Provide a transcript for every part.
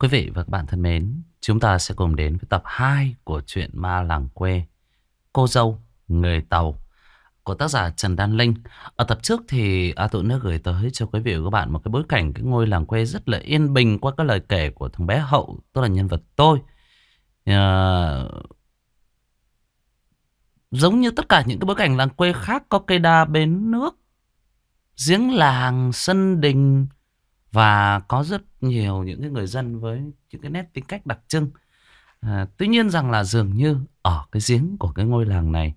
Quý vị và các bạn thân mến, chúng ta sẽ cùng đến với tập 2 của truyện Ma Làng Quê, Cô Dâu, Người Tàu của tác giả Trần Đan Linh. Ở tập trước thì A Tụi nó gửi tới cho quý vị và các bạn một cái bối cảnh cái ngôi làng quê rất là yên bình qua các lời kể của thằng bé Hậu, tức là nhân vật tôi. À, giống như tất cả những cái bối cảnh làng quê khác có cây đa bến nước, giếng làng, sân đình, và có rất nhiều những cái người dân với những cái nét tính cách đặc trưng à, tuy nhiên rằng là dường như ở cái giếng của cái ngôi làng này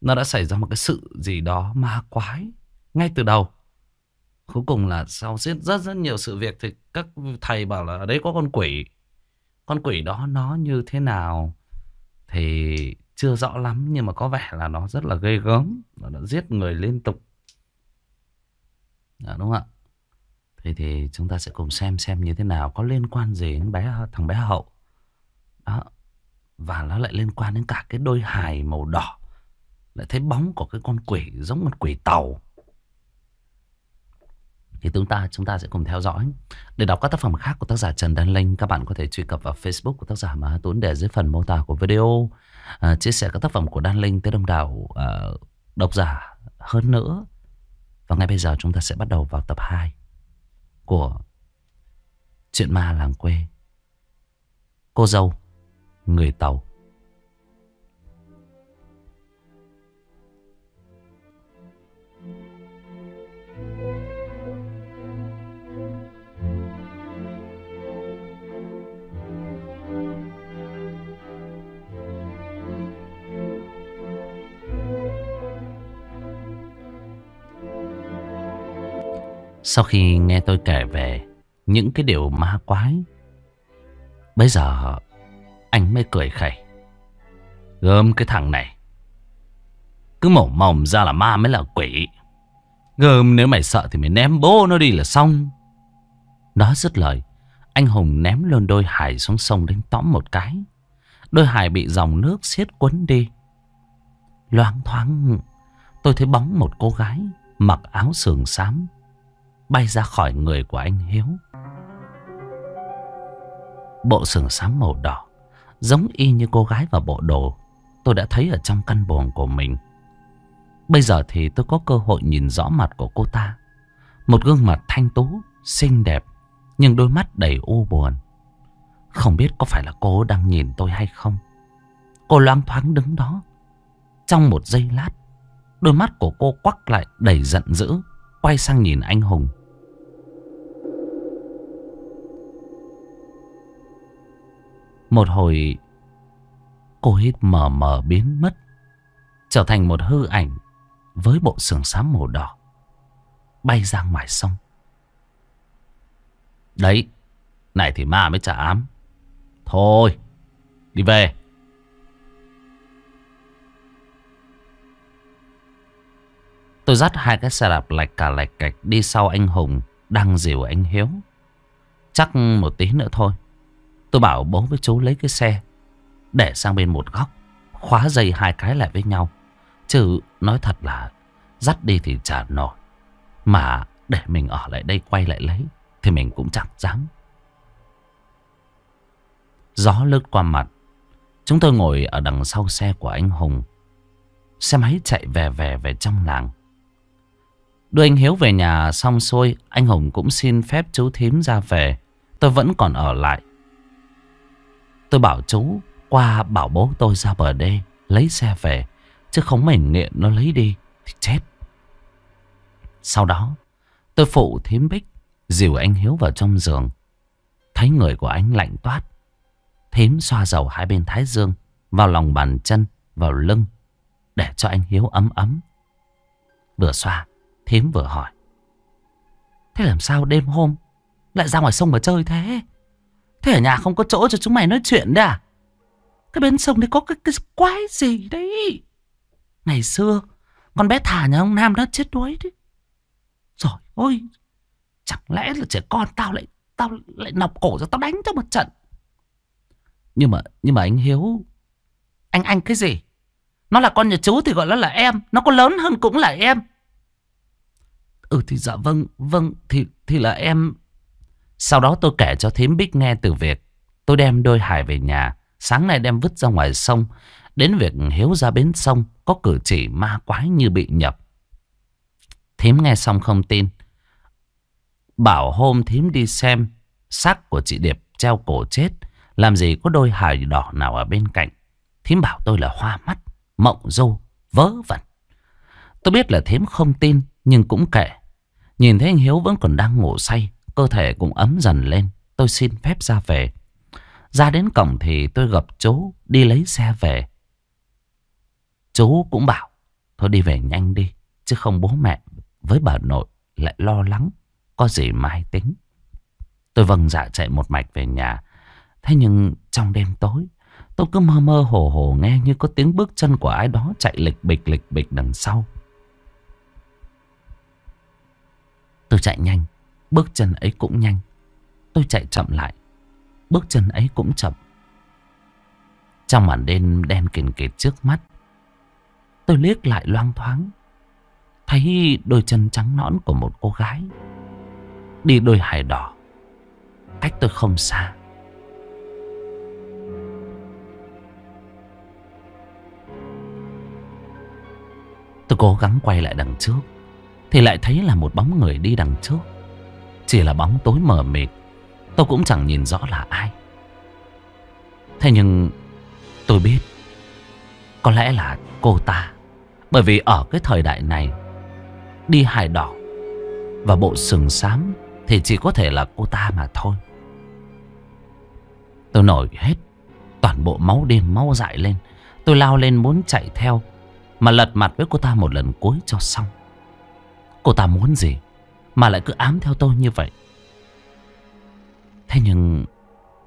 nó đã xảy ra một cái sự gì đó ma quái ngay từ đầu cuối cùng là sau rất rất rất nhiều sự việc thì các thầy bảo là ở đấy có con quỷ con quỷ đó nó như thế nào thì chưa rõ lắm nhưng mà có vẻ là nó rất là ghê gớm nó đã giết người liên tục đó, dạ, đúng không ạ thì thì chúng ta sẽ cùng xem xem như thế nào có liên quan gì đến bé thằng bé hậu đó và nó lại liên quan đến cả cái đôi hài màu đỏ lại thấy bóng của cái con quỷ giống một quỷ tàu thì chúng ta chúng ta sẽ cùng theo dõi để đọc các tác phẩm khác của tác giả Trần Đan Linh các bạn có thể truy cập vào Facebook của tác giả Mã Tuấn để dưới phần mô tả của video à, chia sẻ các tác phẩm của Đan Linh tới đông đảo à, độc giả hơn nữa và ngay bây giờ chúng ta sẽ bắt đầu vào tập 2 của chuyện ma làng quê. Cô dâu, người Tàu. Sau khi nghe tôi kể về những cái điều ma quái, bây giờ anh mới cười khẩy. Gớm cái thằng này, cứ mỏng mồm ra là ma mới là quỷ. Gớm nếu mày sợ thì mày ném bố nó đi là xong. Nó dứt lời, anh Hùng ném luôn đôi hải xuống sông đánh tóm một cái. Đôi hải bị dòng nước xiết quấn đi. Loáng thoáng, tôi thấy bóng một cô gái mặc áo sườn xám bay ra khỏi người của anh Hiếu. Bộ sừng xám màu đỏ, giống y như cô gái và bộ đồ tôi đã thấy ở trong căn buồng của mình. Bây giờ thì tôi có cơ hội nhìn rõ mặt của cô ta. Một gương mặt thanh tú, xinh đẹp, nhưng đôi mắt đầy u buồn. Không biết có phải là cô đang nhìn tôi hay không? Cô loáng thoáng đứng đó. Trong một giây lát, đôi mắt của cô quắc lại đầy giận dữ, quay sang nhìn anh Hùng. Một hồi cô ấy mờ mờ biến mất Trở thành một hư ảnh Với bộ sườn xám màu đỏ Bay ra ngoài sông Đấy Này thì ma mới trả ám Thôi Đi về Tôi dắt hai cái xe đạp lạch cả lạch cạch Đi sau anh Hùng Đang dìu anh Hiếu Chắc một tí nữa thôi Tôi bảo bố với chú lấy cái xe Để sang bên một góc Khóa dây hai cái lại với nhau Chứ nói thật là Dắt đi thì chả nổi Mà để mình ở lại đây quay lại lấy Thì mình cũng chẳng dám Gió lướt qua mặt Chúng tôi ngồi ở đằng sau xe của anh Hùng Xe máy chạy về về về trong làng Đưa anh Hiếu về nhà xong xuôi Anh Hùng cũng xin phép chú thím ra về Tôi vẫn còn ở lại Tôi bảo chú qua bảo bố tôi ra bờ đê lấy xe về. Chứ không mảnh nghiện nó lấy đi thì chết. Sau đó tôi phụ thím bích dìu anh Hiếu vào trong giường. Thấy người của anh lạnh toát. Thím xoa dầu hai bên thái dương vào lòng bàn chân, vào lưng để cho anh Hiếu ấm ấm. Vừa xoa, thím vừa hỏi. Thế làm sao đêm hôm lại ra ngoài sông mà chơi thế? Thế ở nhà không có chỗ cho chúng mày nói chuyện đấy à? Cái bên sông đấy có cái, cái quái gì đấy? Ngày xưa, con bé thả nhà ông Nam nó chết đuối đấy. trời ơi, chẳng lẽ là trẻ con tao lại tao lại nọc cổ cho tao đánh cho một trận. Nhưng mà nhưng mà anh Hiếu, anh anh cái gì? Nó là con nhà chú thì gọi nó là em, nó có lớn hơn cũng là em. Ừ thì dạ vâng, vâng thì thì là em sau đó tôi kể cho thím Bích nghe từ việc tôi đem đôi hải về nhà, sáng nay đem vứt ra ngoài sông, đến việc hiếu ra bến sông có cử chỉ ma quái như bị nhập. Thím nghe xong không tin. Bảo hôm thím đi xem xác của chị Điệp treo cổ chết, làm gì có đôi hải đỏ nào ở bên cạnh. Thím bảo tôi là hoa mắt, mộng du, vớ vẩn. Tôi biết là thím không tin nhưng cũng kệ. Nhìn thấy anh Hiếu vẫn còn đang ngủ say Cơ thể cũng ấm dần lên Tôi xin phép ra về Ra đến cổng thì tôi gặp chú Đi lấy xe về Chú cũng bảo Thôi đi về nhanh đi Chứ không bố mẹ với bà nội lại lo lắng Có gì mà hay tính Tôi vâng dạ chạy một mạch về nhà Thế nhưng trong đêm tối Tôi cứ mơ mơ hồ hồ nghe như có tiếng bước chân của ai đó chạy lịch bịch lịch bịch đằng sau. Tôi chạy nhanh, Bước chân ấy cũng nhanh Tôi chạy chậm lại Bước chân ấy cũng chậm Trong màn đêm đen kền kịt trước mắt Tôi liếc lại loang thoáng Thấy đôi chân trắng nõn của một cô gái Đi đôi hải đỏ Cách tôi không xa Tôi cố gắng quay lại đằng trước Thì lại thấy là một bóng người đi đằng trước chỉ là bóng tối mờ mịt Tôi cũng chẳng nhìn rõ là ai Thế nhưng tôi biết Có lẽ là cô ta Bởi vì ở cái thời đại này Đi hài đỏ Và bộ sừng xám Thì chỉ có thể là cô ta mà thôi Tôi nổi hết Toàn bộ máu đen máu dại lên Tôi lao lên muốn chạy theo Mà lật mặt với cô ta một lần cuối cho xong Cô ta muốn gì mà lại cứ ám theo tôi như vậy Thế nhưng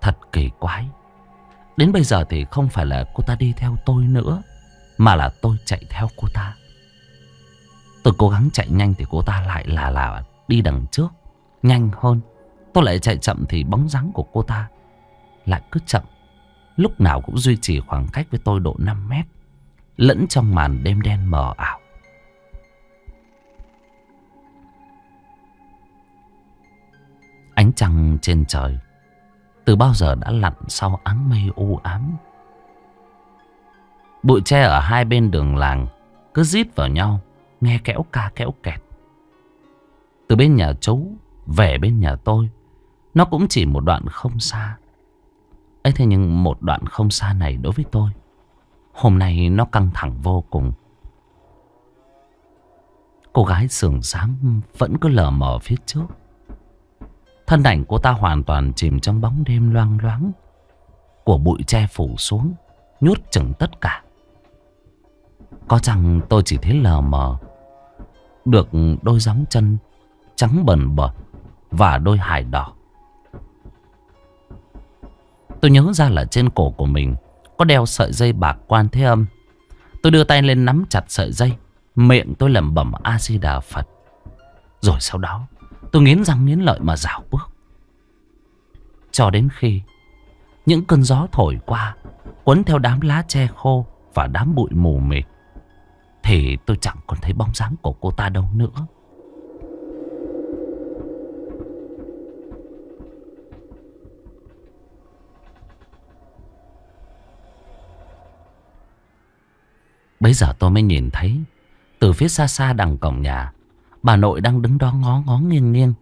Thật kỳ quái Đến bây giờ thì không phải là cô ta đi theo tôi nữa Mà là tôi chạy theo cô ta Tôi cố gắng chạy nhanh thì cô ta lại là là đi đằng trước Nhanh hơn Tôi lại chạy chậm thì bóng dáng của cô ta Lại cứ chậm Lúc nào cũng duy trì khoảng cách với tôi độ 5 mét Lẫn trong màn đêm đen mờ ảo Ánh trăng trên trời từ bao giờ đã lặn sau áng mây u ám. Bụi tre ở hai bên đường làng cứ rít vào nhau, nghe kẽo ca kẽo kẹt. Từ bên nhà chú về bên nhà tôi, nó cũng chỉ một đoạn không xa. ấy thế nhưng một đoạn không xa này đối với tôi, hôm nay nó căng thẳng vô cùng. Cô gái sườn xám vẫn cứ lờ mờ phía trước. Thân ảnh cô ta hoàn toàn chìm trong bóng đêm loang loáng Của bụi che phủ xuống Nhút chừng tất cả Có chăng tôi chỉ thấy lờ mờ Được đôi gióng chân Trắng bần bật Và đôi hải đỏ Tôi nhớ ra là trên cổ của mình Có đeo sợi dây bạc quan thế âm Tôi đưa tay lên nắm chặt sợi dây Miệng tôi lẩm bẩm A-di-đà Phật Rồi sau đó Tôi nghiến răng nghiến lợi mà dạo bước. Cho đến khi những cơn gió thổi qua, cuốn theo đám lá che khô và đám bụi mù mịt, thì tôi chẳng còn thấy bóng dáng của cô ta đâu nữa. Bây giờ tôi mới nhìn thấy Từ phía xa xa đằng cổng nhà Bà nội đang đứng đó ngó ngó nghiêng nghiêng.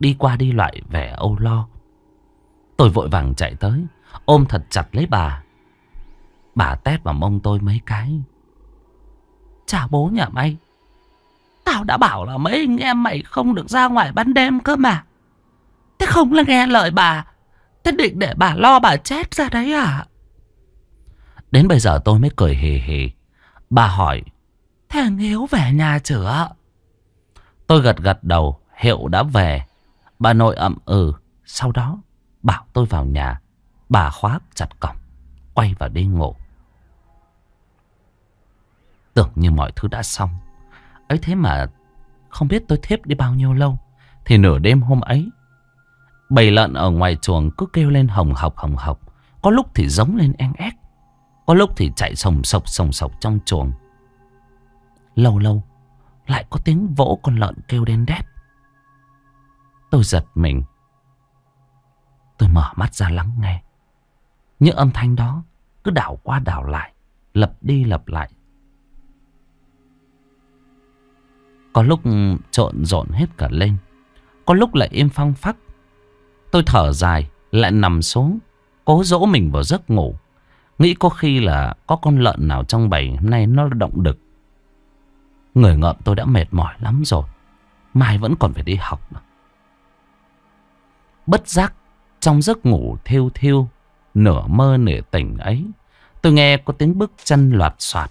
Đi qua đi lại vẻ âu lo. Tôi vội vàng chạy tới. Ôm thật chặt lấy bà. Bà tét vào mông tôi mấy cái. Chả bố nhà mày. Tao đã bảo là mấy anh em mày không được ra ngoài ban đêm cơ mà. Thế không là nghe lời bà. Thế định để bà lo bà chết ra đấy à? Đến bây giờ tôi mới cười hề hề. Bà hỏi. thằng anh Hiếu về nhà chưa? Tôi gật gật đầu, hiệu đã về. Bà nội ậm ừ, sau đó bảo tôi vào nhà. Bà khóa chặt cổng, quay vào đi ngủ. Tưởng như mọi thứ đã xong. ấy thế mà không biết tôi thiếp đi bao nhiêu lâu. Thì nửa đêm hôm ấy, bầy lợn ở ngoài chuồng cứ kêu lên hồng hộc hồng hộc. Có lúc thì giống lên en ép. Có lúc thì chạy sồng sộc sồng sộc trong chuồng. Lâu lâu lại có tiếng vỗ con lợn kêu đen đét. Tôi giật mình. Tôi mở mắt ra lắng nghe. Những âm thanh đó cứ đảo qua đảo lại, lặp đi lặp lại. Có lúc trộn rộn hết cả lên, có lúc lại im phăng phắc. Tôi thở dài, lại nằm xuống, cố dỗ mình vào giấc ngủ. Nghĩ có khi là có con lợn nào trong bầy hôm nay nó động đực Người ngợm tôi đã mệt mỏi lắm rồi Mai vẫn còn phải đi học mà Bất giác Trong giấc ngủ thiêu thiêu Nửa mơ nửa tỉnh ấy Tôi nghe có tiếng bước chân loạt soạt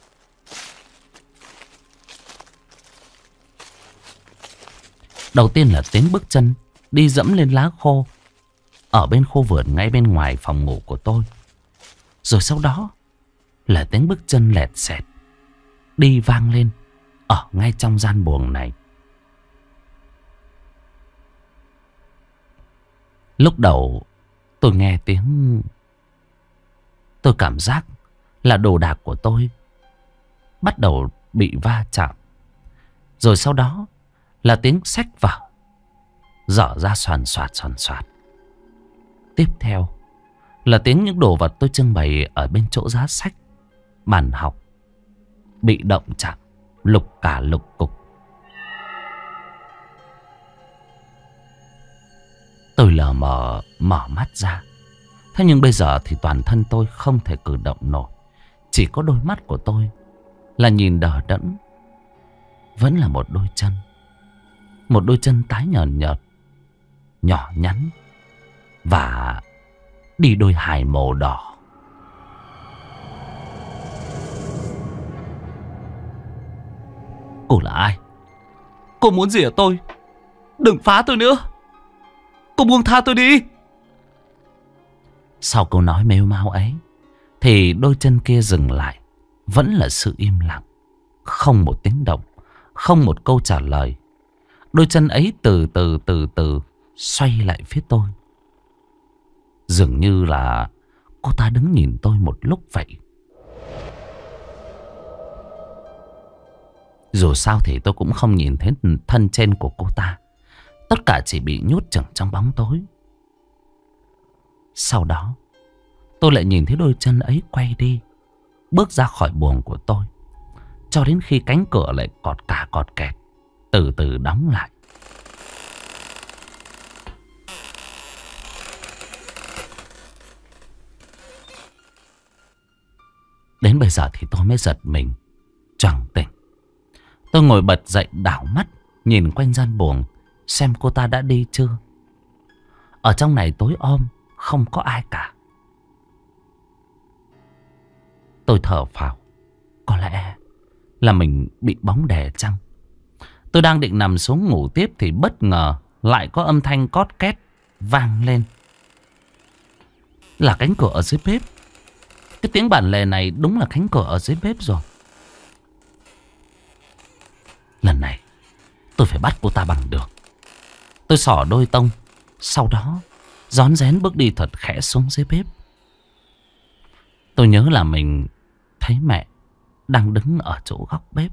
Đầu tiên là tiếng bước chân Đi dẫm lên lá khô Ở bên khu vườn ngay bên ngoài phòng ngủ của tôi Rồi sau đó Là tiếng bước chân lẹt xẹt Đi vang lên ở ngay trong gian buồng này. Lúc đầu tôi nghe tiếng Tôi cảm giác là đồ đạc của tôi Bắt đầu bị va chạm Rồi sau đó là tiếng sách vở Dở ra soàn soạt soàn soạt Tiếp theo là tiếng những đồ vật tôi trưng bày ở bên chỗ giá sách Bàn học Bị động chạm lục cả lục cục. Tôi lờ mờ mở mắt ra. Thế nhưng bây giờ thì toàn thân tôi không thể cử động nổi. Chỉ có đôi mắt của tôi là nhìn đờ đẫn. Vẫn là một đôi chân. Một đôi chân tái nhợt nhợt, nhỏ nhắn và đi đôi hài màu đỏ. cô là ai Cô muốn gì ở tôi Đừng phá tôi nữa Cô buông tha tôi đi Sau câu nói mêu mau ấy Thì đôi chân kia dừng lại Vẫn là sự im lặng Không một tiếng động Không một câu trả lời Đôi chân ấy từ từ từ từ Xoay lại phía tôi Dường như là Cô ta đứng nhìn tôi một lúc vậy Dù sao thì tôi cũng không nhìn thấy thân trên của cô ta Tất cả chỉ bị nhốt chừng trong bóng tối Sau đó Tôi lại nhìn thấy đôi chân ấy quay đi Bước ra khỏi buồng của tôi Cho đến khi cánh cửa lại cọt cả cọt kẹt Từ từ đóng lại Đến bây giờ thì tôi mới giật mình Chẳng tỉnh Tôi ngồi bật dậy đảo mắt, nhìn quanh gian buồng, xem cô ta đã đi chưa. Ở trong này tối om, không có ai cả. Tôi thở phào, có lẽ là mình bị bóng đè chăng? Tôi đang định nằm xuống ngủ tiếp thì bất ngờ lại có âm thanh cót két vang lên. Là cánh cửa ở dưới bếp. Cái tiếng bản lề này đúng là cánh cửa ở dưới bếp rồi. Tôi phải bắt cô ta bằng được Tôi xỏ đôi tông Sau đó Rón rén bước đi thật khẽ xuống dưới bếp Tôi nhớ là mình Thấy mẹ Đang đứng ở chỗ góc bếp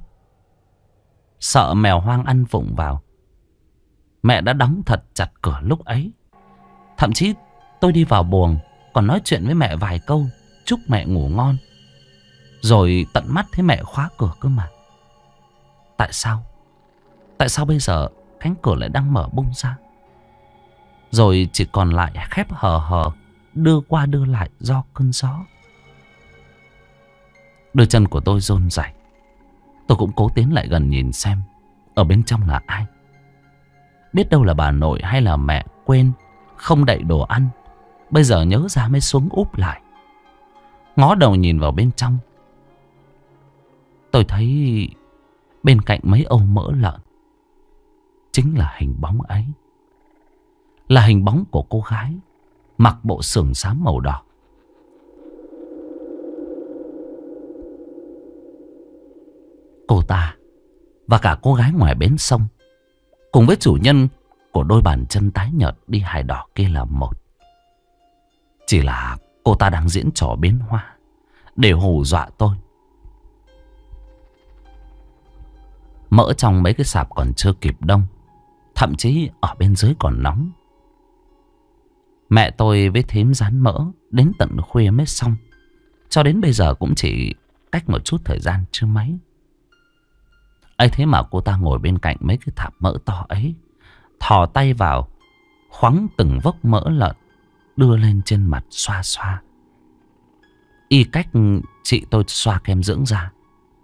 Sợ mèo hoang ăn vụng vào Mẹ đã đóng thật chặt cửa lúc ấy Thậm chí tôi đi vào buồng Còn nói chuyện với mẹ vài câu Chúc mẹ ngủ ngon Rồi tận mắt thấy mẹ khóa cửa cơ mà Tại sao Tại sao bây giờ cánh cửa lại đang mở bung ra? Rồi chỉ còn lại khép hờ hờ đưa qua đưa lại do cơn gió. Đôi chân của tôi rôn rảy. Tôi cũng cố tiến lại gần nhìn xem ở bên trong là ai. Biết đâu là bà nội hay là mẹ quên không đậy đồ ăn. Bây giờ nhớ ra mới xuống úp lại. Ngó đầu nhìn vào bên trong. Tôi thấy bên cạnh mấy âu mỡ lợn chính là hình bóng ấy. Là hình bóng của cô gái mặc bộ sườn xám màu đỏ. Cô ta và cả cô gái ngoài bến sông cùng với chủ nhân của đôi bàn chân tái nhợt đi hài đỏ kia là một. Chỉ là cô ta đang diễn trò biến hoa để hù dọa tôi. Mỡ trong mấy cái sạp còn chưa kịp đông Thậm chí ở bên dưới còn nóng Mẹ tôi với thím rán mỡ Đến tận khuya mới xong Cho đến bây giờ cũng chỉ cách một chút thời gian chưa mấy ấy thế mà cô ta ngồi bên cạnh mấy cái thạp mỡ to ấy Thò tay vào Khoắng từng vốc mỡ lợn Đưa lên trên mặt xoa xoa Y cách chị tôi xoa kem dưỡng da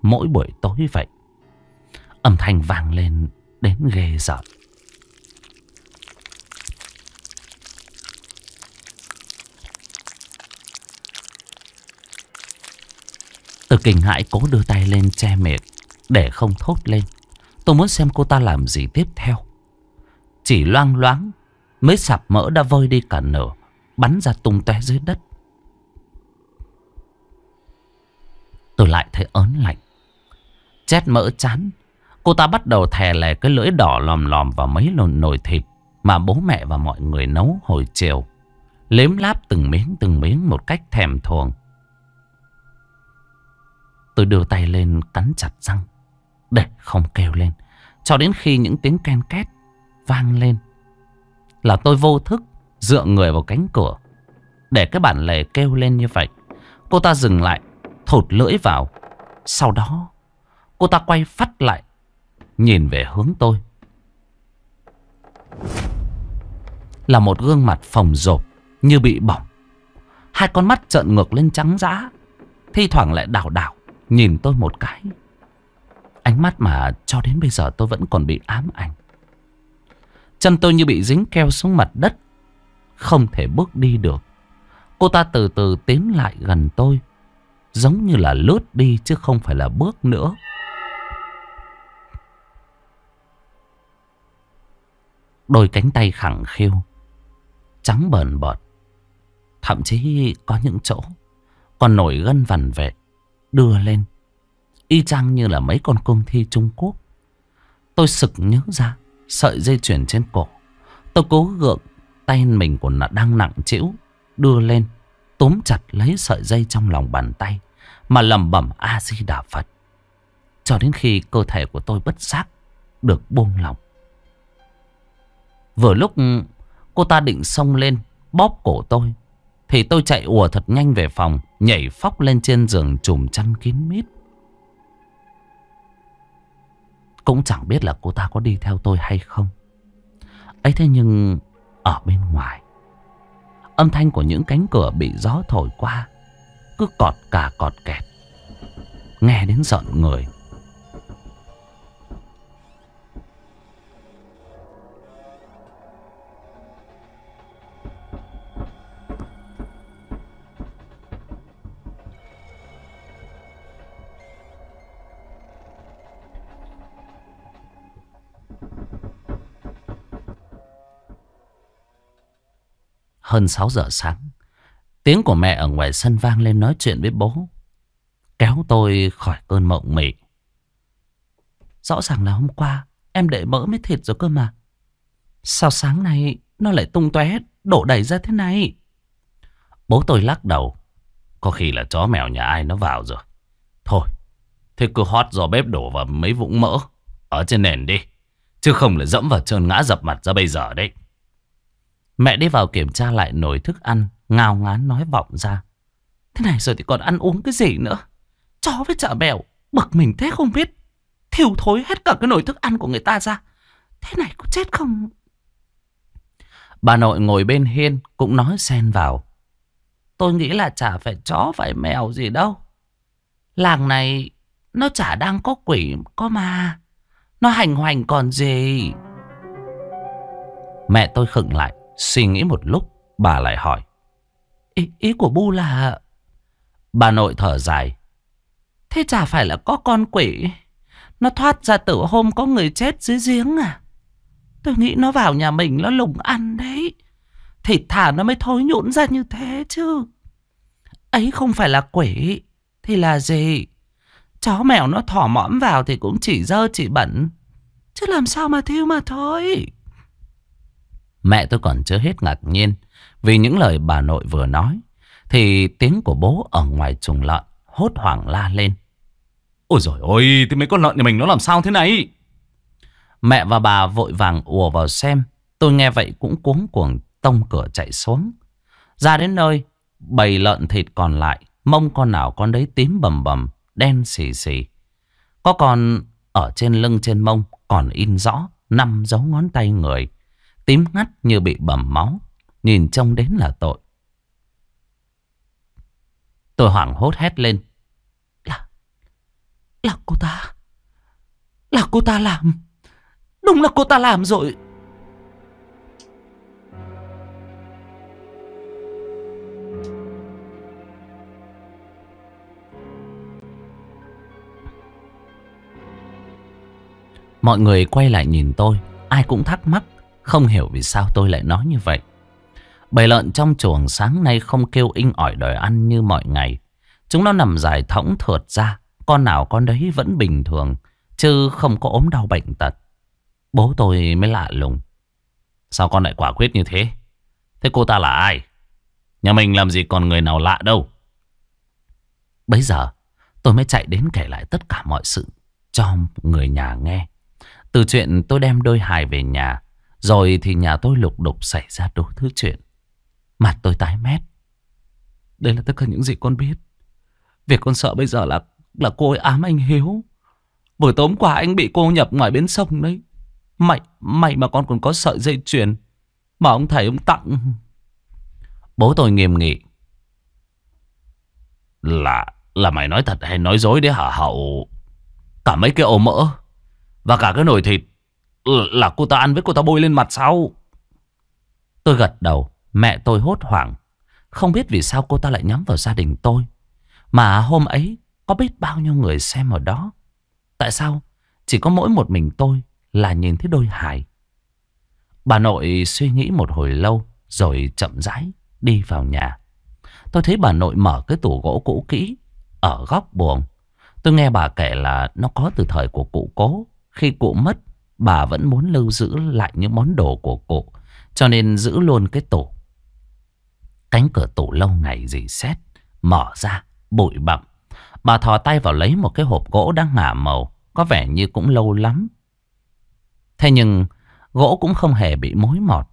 Mỗi buổi tối vậy Âm thanh vang lên đến ghê giọt Tôi kinh hãi cố đưa tay lên che miệng Để không thốt lên Tôi muốn xem cô ta làm gì tiếp theo Chỉ loang loáng Mới sạp mỡ đã vơi đi cả nửa Bắn ra tung tóe dưới đất Tôi lại thấy ớn lạnh Chết mỡ chán Cô ta bắt đầu thè lè cái lưỡi đỏ lòm lòm vào mấy lồn nồi thịt Mà bố mẹ và mọi người nấu hồi chiều Lếm láp từng miếng từng miếng một cách thèm thuồng Tôi đưa tay lên cắn chặt răng Để không kêu lên Cho đến khi những tiếng ken két vang lên Là tôi vô thức dựa người vào cánh cửa Để cái bản lề kêu lên như vậy Cô ta dừng lại Thột lưỡi vào Sau đó Cô ta quay phát lại Nhìn về hướng tôi Là một gương mặt phồng rộp Như bị bỏng Hai con mắt trợn ngược lên trắng dã Thi thoảng lại đảo đảo Nhìn tôi một cái Ánh mắt mà cho đến bây giờ tôi vẫn còn bị ám ảnh Chân tôi như bị dính keo xuống mặt đất Không thể bước đi được Cô ta từ từ tiến lại gần tôi Giống như là lướt đi chứ không phải là bước nữa Đôi cánh tay khẳng khiu Trắng bờn bọt Thậm chí có những chỗ Còn nổi gân vằn vẹt đưa lên Y chang như là mấy con công thi Trung Quốc Tôi sực nhớ ra Sợi dây chuyền trên cổ Tôi cố gượng Tay mình còn là đang nặng trĩu Đưa lên Túm chặt lấy sợi dây trong lòng bàn tay Mà lầm bẩm A-di-đà Phật Cho đến khi cơ thể của tôi bất giác Được buông lỏng Vừa lúc cô ta định xông lên Bóp cổ tôi Thì tôi chạy ùa thật nhanh về phòng Nhảy phóc lên trên giường trùm chăn kín mít Cũng chẳng biết là cô ta có đi theo tôi hay không ấy thế nhưng Ở bên ngoài Âm thanh của những cánh cửa bị gió thổi qua Cứ cọt cả cọt kẹt Nghe đến giận người hơn 6 giờ sáng. Tiếng của mẹ ở ngoài sân vang lên nói chuyện với bố. Kéo tôi khỏi cơn mộng mị. Rõ ràng là hôm qua em để mỡ mới thịt rồi cơ mà. Sao sáng nay nó lại tung tóe đổ đầy ra thế này? Bố tôi lắc đầu. Có khi là chó mèo nhà ai nó vào rồi. Thôi, thế cứ hót do bếp đổ vào mấy vũng mỡ. Ở trên nền đi. Chứ không là dẫm vào trơn ngã dập mặt ra bây giờ đấy. Mẹ đi vào kiểm tra lại nồi thức ăn, ngao ngán nói vọng ra. Thế này rồi thì còn ăn uống cái gì nữa? Chó với chả mèo, bực mình thế không biết. Thiêu thối hết cả cái nồi thức ăn của người ta ra. Thế này có chết không? Bà nội ngồi bên hiên cũng nói xen vào. Tôi nghĩ là chả phải chó phải mèo gì đâu. Làng này nó chả đang có quỷ có ma. Nó hành hoành còn gì. Mẹ tôi khựng lại. Suy nghĩ một lúc Bà lại hỏi Ý, ý của Bu là Bà nội thở dài Thế chả phải là có con quỷ Nó thoát ra từ hôm có người chết dưới giếng à Tôi nghĩ nó vào nhà mình Nó lùng ăn đấy Thịt thả nó mới thối nhũn ra như thế chứ Ấy không phải là quỷ Thì là gì Chó mèo nó thỏ mõm vào Thì cũng chỉ dơ chỉ bẩn Chứ làm sao mà thiêu mà thôi Mẹ tôi còn chưa hết ngạc nhiên Vì những lời bà nội vừa nói Thì tiếng của bố ở ngoài chuồng lợn Hốt hoảng la lên Ôi dồi ôi thế mấy con lợn nhà mình nó làm sao thế này Mẹ và bà vội vàng ùa vào xem Tôi nghe vậy cũng cuống cuồng Tông cửa chạy xuống Ra đến nơi Bầy lợn thịt còn lại Mông con nào con đấy tím bầm bầm Đen xì xì Có con ở trên lưng trên mông Còn in rõ năm dấu ngón tay người tím ngắt như bị bầm máu, nhìn trông đến là tội. Tôi hoảng hốt hét lên. Là, là cô ta, là cô ta làm, đúng là cô ta làm rồi. Mọi người quay lại nhìn tôi Ai cũng thắc mắc không hiểu vì sao tôi lại nói như vậy. Bầy lợn trong chuồng sáng nay không kêu inh ỏi đòi ăn như mọi ngày. Chúng nó nằm dài thõng thượt ra. Con nào con đấy vẫn bình thường. Chứ không có ốm đau bệnh tật. Bố tôi mới lạ lùng. Sao con lại quả quyết như thế? Thế cô ta là ai? Nhà mình làm gì còn người nào lạ đâu. Bây giờ tôi mới chạy đến kể lại tất cả mọi sự cho người nhà nghe. Từ chuyện tôi đem đôi hài về nhà rồi thì nhà tôi lục đục xảy ra đủ thứ chuyện. Mặt tôi tái mét. Đây là tất cả những gì con biết. Việc con sợ bây giờ là là cô ấy ám anh Hiếu. Vừa tối qua anh bị cô nhập ngoài bến sông đấy. Mày, mày mà con còn có sợi dây chuyền mà ông thầy ông tặng. Bố tôi nghiêm nghị. Là, là mày nói thật hay nói dối đấy hả hậu? Cả mấy cái ổ mỡ và cả cái nồi thịt là cô ta ăn với cô ta bôi lên mặt sao Tôi gật đầu Mẹ tôi hốt hoảng Không biết vì sao cô ta lại nhắm vào gia đình tôi Mà hôm ấy Có biết bao nhiêu người xem ở đó Tại sao Chỉ có mỗi một mình tôi Là nhìn thấy đôi hài? Bà nội suy nghĩ một hồi lâu Rồi chậm rãi đi vào nhà Tôi thấy bà nội mở cái tủ gỗ cũ kỹ Ở góc buồng Tôi nghe bà kể là nó có từ thời của cụ cố Khi cụ mất bà vẫn muốn lưu giữ lại những món đồ của cụ. Cho nên giữ luôn cái tủ. Cánh cửa tủ lâu ngày dì xét. Mở ra, bụi bặm. Bà thò tay vào lấy một cái hộp gỗ đang ngả màu. Có vẻ như cũng lâu lắm. Thế nhưng gỗ cũng không hề bị mối mọt.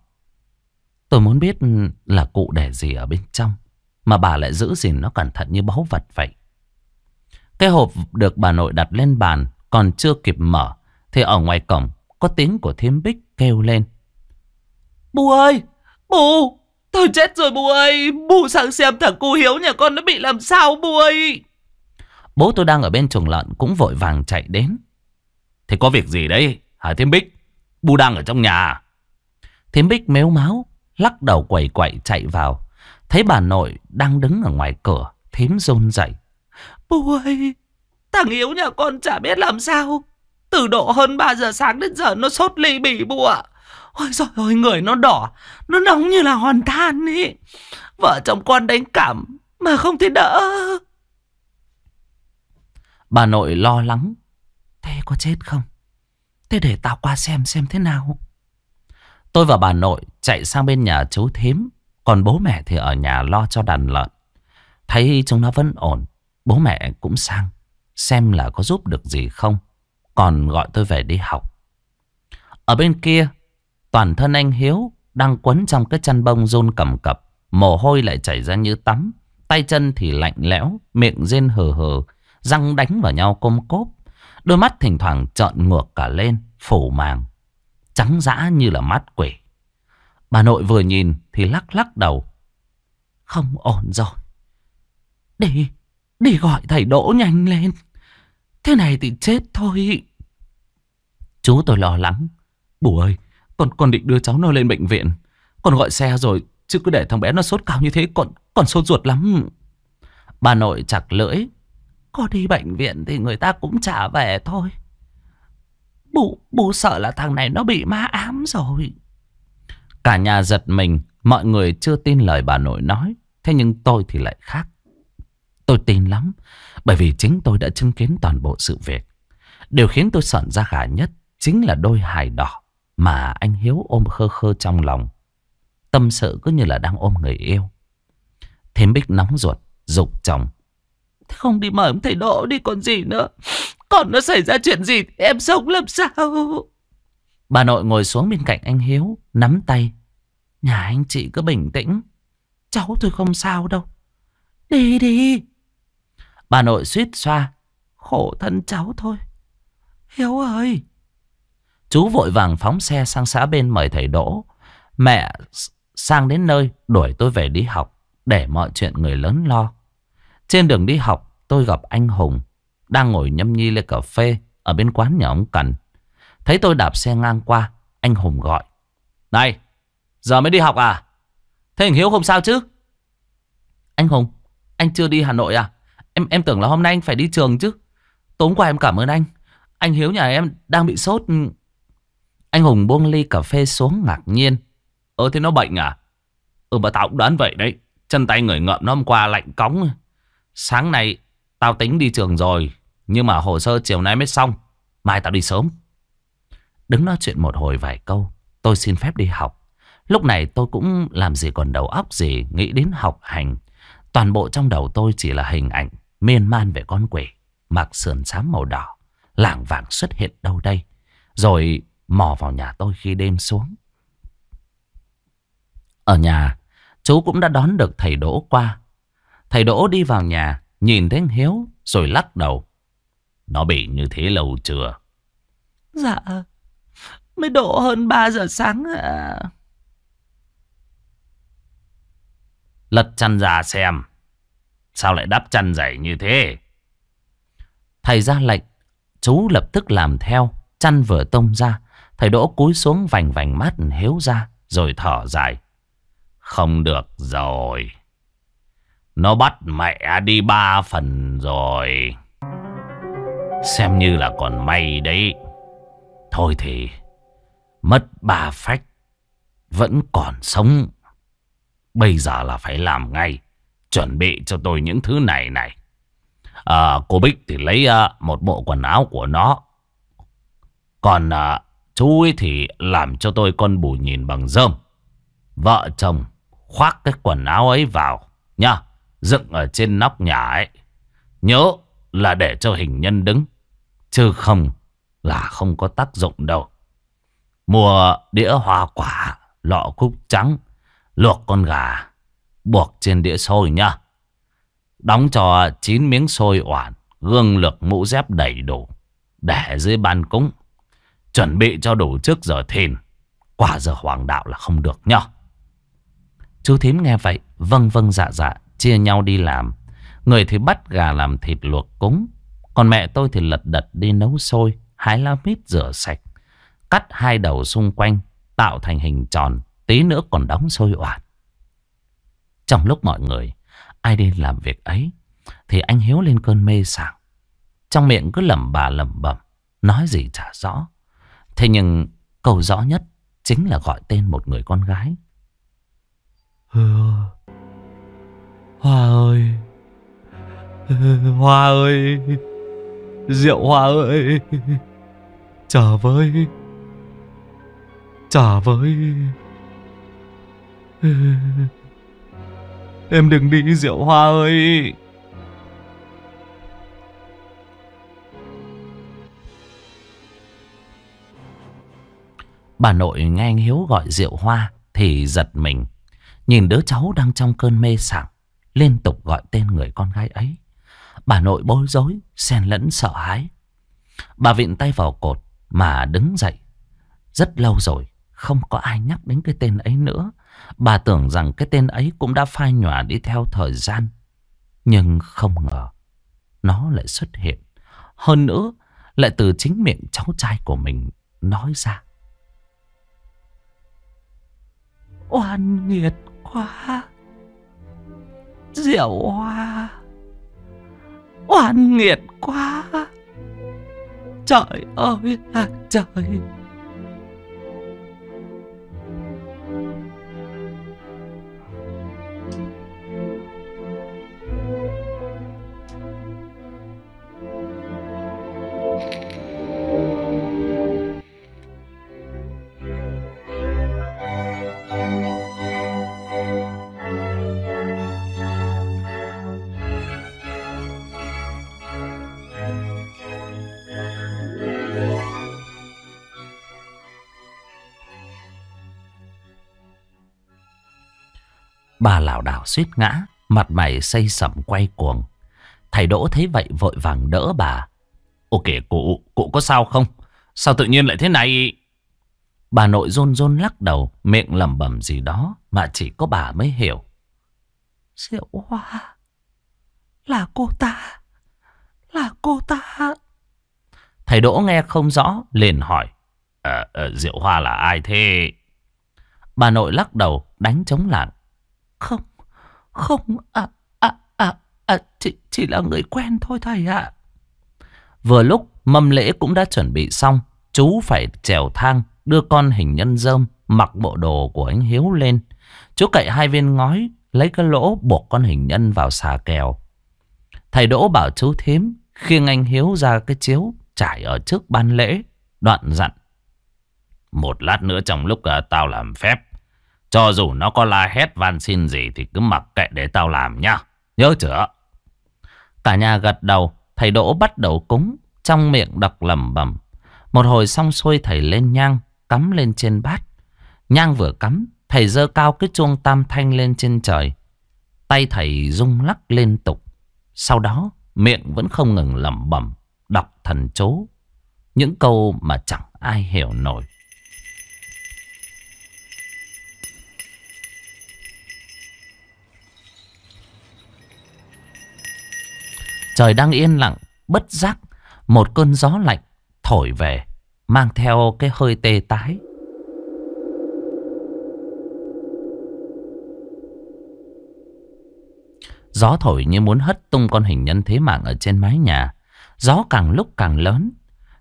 Tôi muốn biết là cụ để gì ở bên trong. Mà bà lại giữ gìn nó cẩn thận như báu vật vậy. Cái hộp được bà nội đặt lên bàn còn chưa kịp mở thì ở ngoài cổng Có tiếng của thiếm bích kêu lên Bù ơi Bù Tôi chết rồi bù ơi Bù sang xem thằng cu hiếu nhà con nó bị làm sao bù ơi Bố tôi đang ở bên chuồng lợn Cũng vội vàng chạy đến Thì có việc gì đấy Hả thiếm bích Bù đang ở trong nhà à? Thiếm bích méo máu Lắc đầu quẩy quậy chạy vào Thấy bà nội đang đứng ở ngoài cửa Thiếm rôn dậy Bù ơi Thằng Hiếu nhà con chả biết làm sao từ độ hơn 3 giờ sáng đến giờ nó sốt ly bỉ bùa, ạ. Ôi giời ơi, người nó đỏ, nó nóng như là hòn than ấy. Vợ chồng con đánh cảm mà không thấy đỡ. Bà nội lo lắng. Thế có chết không? Thế để tao qua xem xem thế nào. Tôi và bà nội chạy sang bên nhà chú thím. Còn bố mẹ thì ở nhà lo cho đàn lợn. Thấy chúng nó vẫn ổn. Bố mẹ cũng sang. Xem là có giúp được gì không còn gọi tôi về đi học. Ở bên kia, toàn thân anh Hiếu đang quấn trong cái chăn bông run cầm cập, mồ hôi lại chảy ra như tắm, tay chân thì lạnh lẽo, miệng rên hờ hờ, răng đánh vào nhau côm cốp, đôi mắt thỉnh thoảng trợn ngược cả lên, phủ màng, trắng dã như là mắt quỷ. Bà nội vừa nhìn thì lắc lắc đầu. Không ổn rồi. Đi, đi gọi thầy Đỗ nhanh lên. Thế này thì chết thôi. Chú tôi lo lắng. bù ơi, con, con định đưa cháu nó lên bệnh viện. Con gọi xe rồi, chứ cứ để thằng bé nó sốt cao như thế, còn, còn sốt ruột lắm. Bà nội chặt lưỡi. Có đi bệnh viện thì người ta cũng trả về thôi. bù bù sợ là thằng này nó bị ma ám rồi. Cả nhà giật mình, mọi người chưa tin lời bà nội nói. Thế nhưng tôi thì lại khác. Tôi tin lắm Bởi vì chính tôi đã chứng kiến toàn bộ sự việc Điều khiến tôi sợn ra gà nhất Chính là đôi hài đỏ Mà anh Hiếu ôm khơ khơ trong lòng Tâm sự cứ như là đang ôm người yêu Thêm bích nóng ruột Dục chồng Thế không đi mời ông thầy Độ đi còn gì nữa Còn nó xảy ra chuyện gì Em sống làm sao Bà nội ngồi xuống bên cạnh anh Hiếu Nắm tay Nhà anh chị cứ bình tĩnh Cháu tôi không sao đâu Đi đi Bà nội suýt xoa. Khổ thân cháu thôi. Hiếu ơi. Chú vội vàng phóng xe sang xã bên mời thầy Đỗ. Mẹ sang đến nơi đuổi tôi về đi học. Để mọi chuyện người lớn lo. Trên đường đi học tôi gặp anh Hùng. Đang ngồi nhâm nhi ly cà phê ở bên quán nhà ông Cần. Thấy tôi đạp xe ngang qua. Anh Hùng gọi. Này, giờ mới đi học à? Thế Hiếu không sao chứ? Anh Hùng, anh chưa đi Hà Nội à? Em em tưởng là hôm nay anh phải đi trường chứ. Tối hôm qua em cảm ơn anh. Anh Hiếu nhà em đang bị sốt. Anh Hùng buông ly cà phê xuống ngạc nhiên. Ơ thế nó bệnh à? Ừ mà tao cũng đoán vậy đấy. Chân tay người ngợm nó hôm qua lạnh cóng. Sáng nay tao tính đi trường rồi. Nhưng mà hồ sơ chiều nay mới xong. Mai tao đi sớm. Đứng nói chuyện một hồi vài câu. Tôi xin phép đi học. Lúc này tôi cũng làm gì còn đầu óc gì nghĩ đến học hành. Toàn bộ trong đầu tôi chỉ là hình ảnh miên man về con quỷ, mặc sườn xám màu đỏ, lảng vảng xuất hiện đâu đây, rồi mò vào nhà tôi khi đêm xuống. Ở nhà, chú cũng đã đón được thầy Đỗ qua. Thầy Đỗ đi vào nhà, nhìn thấy Hiếu rồi lắc đầu. Nó bị như thế lâu chưa? Dạ, mới đỗ hơn ba giờ sáng à. Lật chăn ra xem. Sao lại đắp chăn dày như thế? Thầy ra lệnh, chú lập tức làm theo, chăn vừa tông ra. Thầy đỗ cúi xuống vành vành mắt hiếu ra, rồi thở dài. Không được rồi. Nó bắt mẹ đi ba phần rồi. Xem như là còn may đấy. Thôi thì, mất ba phách, vẫn còn sống. Bây giờ là phải làm ngay chuẩn bị cho tôi những thứ này này. À, cô Bích thì lấy uh, một bộ quần áo của nó. Còn uh, chú ấy thì làm cho tôi con bù nhìn bằng rơm. Vợ chồng khoác cái quần áo ấy vào nha, dựng ở trên nóc nhà ấy. Nhớ là để cho hình nhân đứng, chứ không là không có tác dụng đâu. Mua đĩa hoa quả, lọ cúc trắng, luộc con gà buộc trên đĩa sôi nha. Đóng cho chín miếng sôi oản, gương lược mũ dép đầy đủ, để dưới ban cúng. Chuẩn bị cho đủ trước giờ thìn, qua giờ hoàng đạo là không được nhá. Chú thím nghe vậy, vâng vâng dạ dạ, chia nhau đi làm. Người thì bắt gà làm thịt luộc cúng, còn mẹ tôi thì lật đật đi nấu sôi, hái lá mít rửa sạch, cắt hai đầu xung quanh, tạo thành hình tròn, tí nữa còn đóng sôi oản. Trong lúc mọi người ai đi làm việc ấy thì anh Hiếu lên cơn mê sảng. Trong miệng cứ lẩm bà lẩm bẩm, nói gì chả rõ. Thế nhưng câu rõ nhất chính là gọi tên một người con gái. Hoa ơi. Hoa ơi. Rượu Hoa ơi. Trở với. Trở với. Em đừng đi Diệu Hoa ơi Bà nội nghe anh Hiếu gọi Diệu Hoa Thì giật mình Nhìn đứa cháu đang trong cơn mê sảng Liên tục gọi tên người con gái ấy Bà nội bối rối Xen lẫn sợ hãi Bà vịn tay vào cột Mà đứng dậy Rất lâu rồi Không có ai nhắc đến cái tên ấy nữa Bà tưởng rằng cái tên ấy cũng đã phai nhòa đi theo thời gian. Nhưng không ngờ, nó lại xuất hiện. Hơn nữa, lại từ chính miệng cháu trai của mình nói ra. Oan nghiệt quá! Diệu hoa! Oan nghiệt quá! Trời ơi là trời! Thảo suýt ngã, mặt mày xây sẩm quay cuồng. Thầy Đỗ thấy vậy vội vàng đỡ bà. Ồ kìa cụ, cụ có sao không? Sao tự nhiên lại thế này? Bà nội rôn rôn lắc đầu, miệng lẩm bẩm gì đó mà chỉ có bà mới hiểu. Diệu hoa, là cô ta, là cô ta. Thầy Đỗ nghe không rõ, liền hỏi. À, à, Diệu hoa là ai thế? Bà nội lắc đầu, đánh chống lạng. Không, không ạ, à, à, à, à, chỉ, chỉ là người quen thôi thầy ạ. Vừa lúc mâm lễ cũng đã chuẩn bị xong, chú phải trèo thang đưa con hình nhân rơm mặc bộ đồ của anh Hiếu lên. Chú cậy hai viên ngói lấy cái lỗ buộc con hình nhân vào xà kèo. Thầy Đỗ bảo chú thím khiêng anh Hiếu ra cái chiếu trải ở trước ban lễ, đoạn dặn. Một lát nữa trong lúc à, tao làm phép cho dù nó có la hét van xin gì thì cứ mặc kệ để tao làm nhá. Nhớ chưa? Cả nhà gật đầu, thầy Đỗ bắt đầu cúng, trong miệng đọc lẩm bẩm. Một hồi xong xuôi thầy lên nhang, cắm lên trên bát. Nhang vừa cắm, thầy dơ cao cái chuông tam thanh lên trên trời. Tay thầy rung lắc liên tục. Sau đó, miệng vẫn không ngừng lẩm bẩm, đọc thần chú. Những câu mà chẳng ai hiểu nổi. Trời đang yên lặng, bất giác, một cơn gió lạnh thổi về, mang theo cái hơi tê tái. Gió thổi như muốn hất tung con hình nhân thế mạng ở trên mái nhà. Gió càng lúc càng lớn.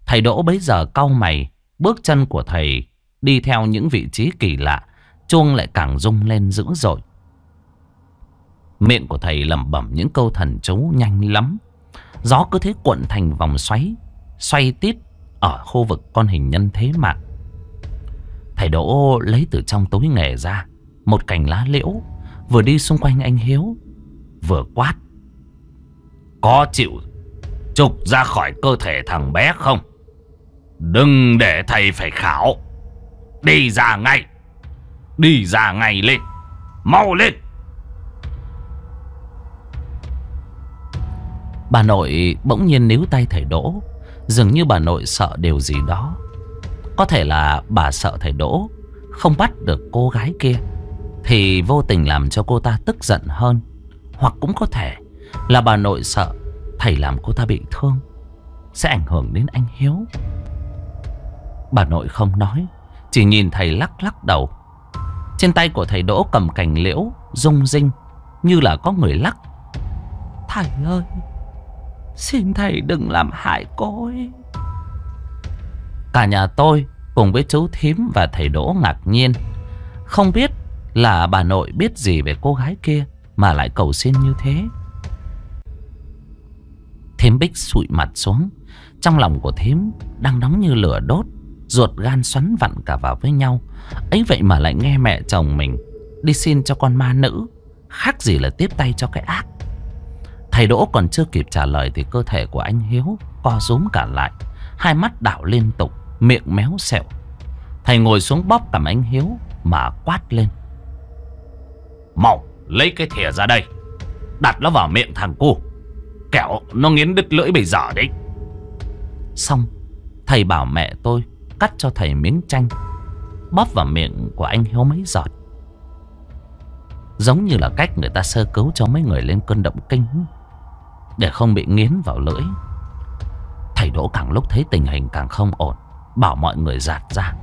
Thầy Đỗ bấy giờ cau mày, bước chân của thầy đi theo những vị trí kỳ lạ, chuông lại càng rung lên dữ dội. Miệng của thầy lẩm bẩm những câu thần chú nhanh lắm. Gió cứ thế cuộn thành vòng xoáy, xoay tít ở khu vực con hình nhân thế mạng. Thầy Đỗ lấy từ trong túi nghề ra một cành lá liễu, vừa đi xung quanh anh Hiếu, vừa quát. Có chịu trục ra khỏi cơ thể thằng bé không? Đừng để thầy phải khảo. Đi ra ngay. Đi ra ngay lên. Mau lên. Bà nội bỗng nhiên níu tay thầy Đỗ Dường như bà nội sợ điều gì đó Có thể là bà sợ thầy Đỗ Không bắt được cô gái kia Thì vô tình làm cho cô ta tức giận hơn Hoặc cũng có thể Là bà nội sợ Thầy làm cô ta bị thương Sẽ ảnh hưởng đến anh Hiếu Bà nội không nói Chỉ nhìn thầy lắc lắc đầu Trên tay của thầy Đỗ cầm cành liễu Rung rinh Như là có người lắc Thầy ơi Xin thầy đừng làm hại cô ấy Cả nhà tôi cùng với chú thím và thầy Đỗ ngạc nhiên Không biết là bà nội biết gì về cô gái kia Mà lại cầu xin như thế Thím Bích sụi mặt xuống Trong lòng của thím đang nóng như lửa đốt Ruột gan xoắn vặn cả vào với nhau ấy vậy mà lại nghe mẹ chồng mình Đi xin cho con ma nữ Khác gì là tiếp tay cho cái ác Thầy Đỗ còn chưa kịp trả lời thì cơ thể của anh Hiếu co rúm cả lại. Hai mắt đảo liên tục, miệng méo xẹo. Thầy ngồi xuống bóp cầm anh Hiếu mà quát lên. Mau, lấy cái thìa ra đây. Đặt nó vào miệng thằng cu. kẹo nó nghiến đứt lưỡi bây giờ đấy. Xong, thầy bảo mẹ tôi cắt cho thầy miếng chanh. Bóp vào miệng của anh Hiếu mấy giọt. Giống như là cách người ta sơ cứu cho mấy người lên cơn động kinh. Để không bị nghiến vào lưỡi Thầy Đỗ càng lúc thấy tình hình càng không ổn Bảo mọi người giạt ra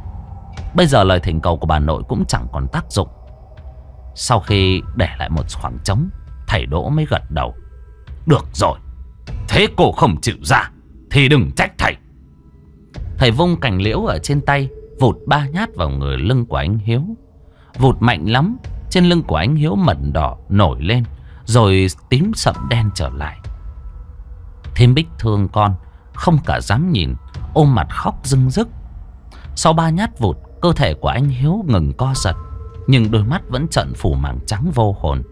Bây giờ lời thỉnh cầu của bà nội cũng chẳng còn tác dụng Sau khi để lại một khoảng trống Thầy Đỗ mới gật đầu Được rồi Thế cô không chịu ra Thì đừng trách thầy Thầy vung cành liễu ở trên tay Vụt ba nhát vào người lưng của anh Hiếu Vụt mạnh lắm Trên lưng của anh Hiếu mẩn đỏ nổi lên Rồi tím sậm đen trở lại thêm Bích thương con Không cả dám nhìn Ôm mặt khóc rưng rức Sau ba nhát vụt Cơ thể của anh Hiếu ngừng co giật Nhưng đôi mắt vẫn trận phủ mảng trắng vô hồn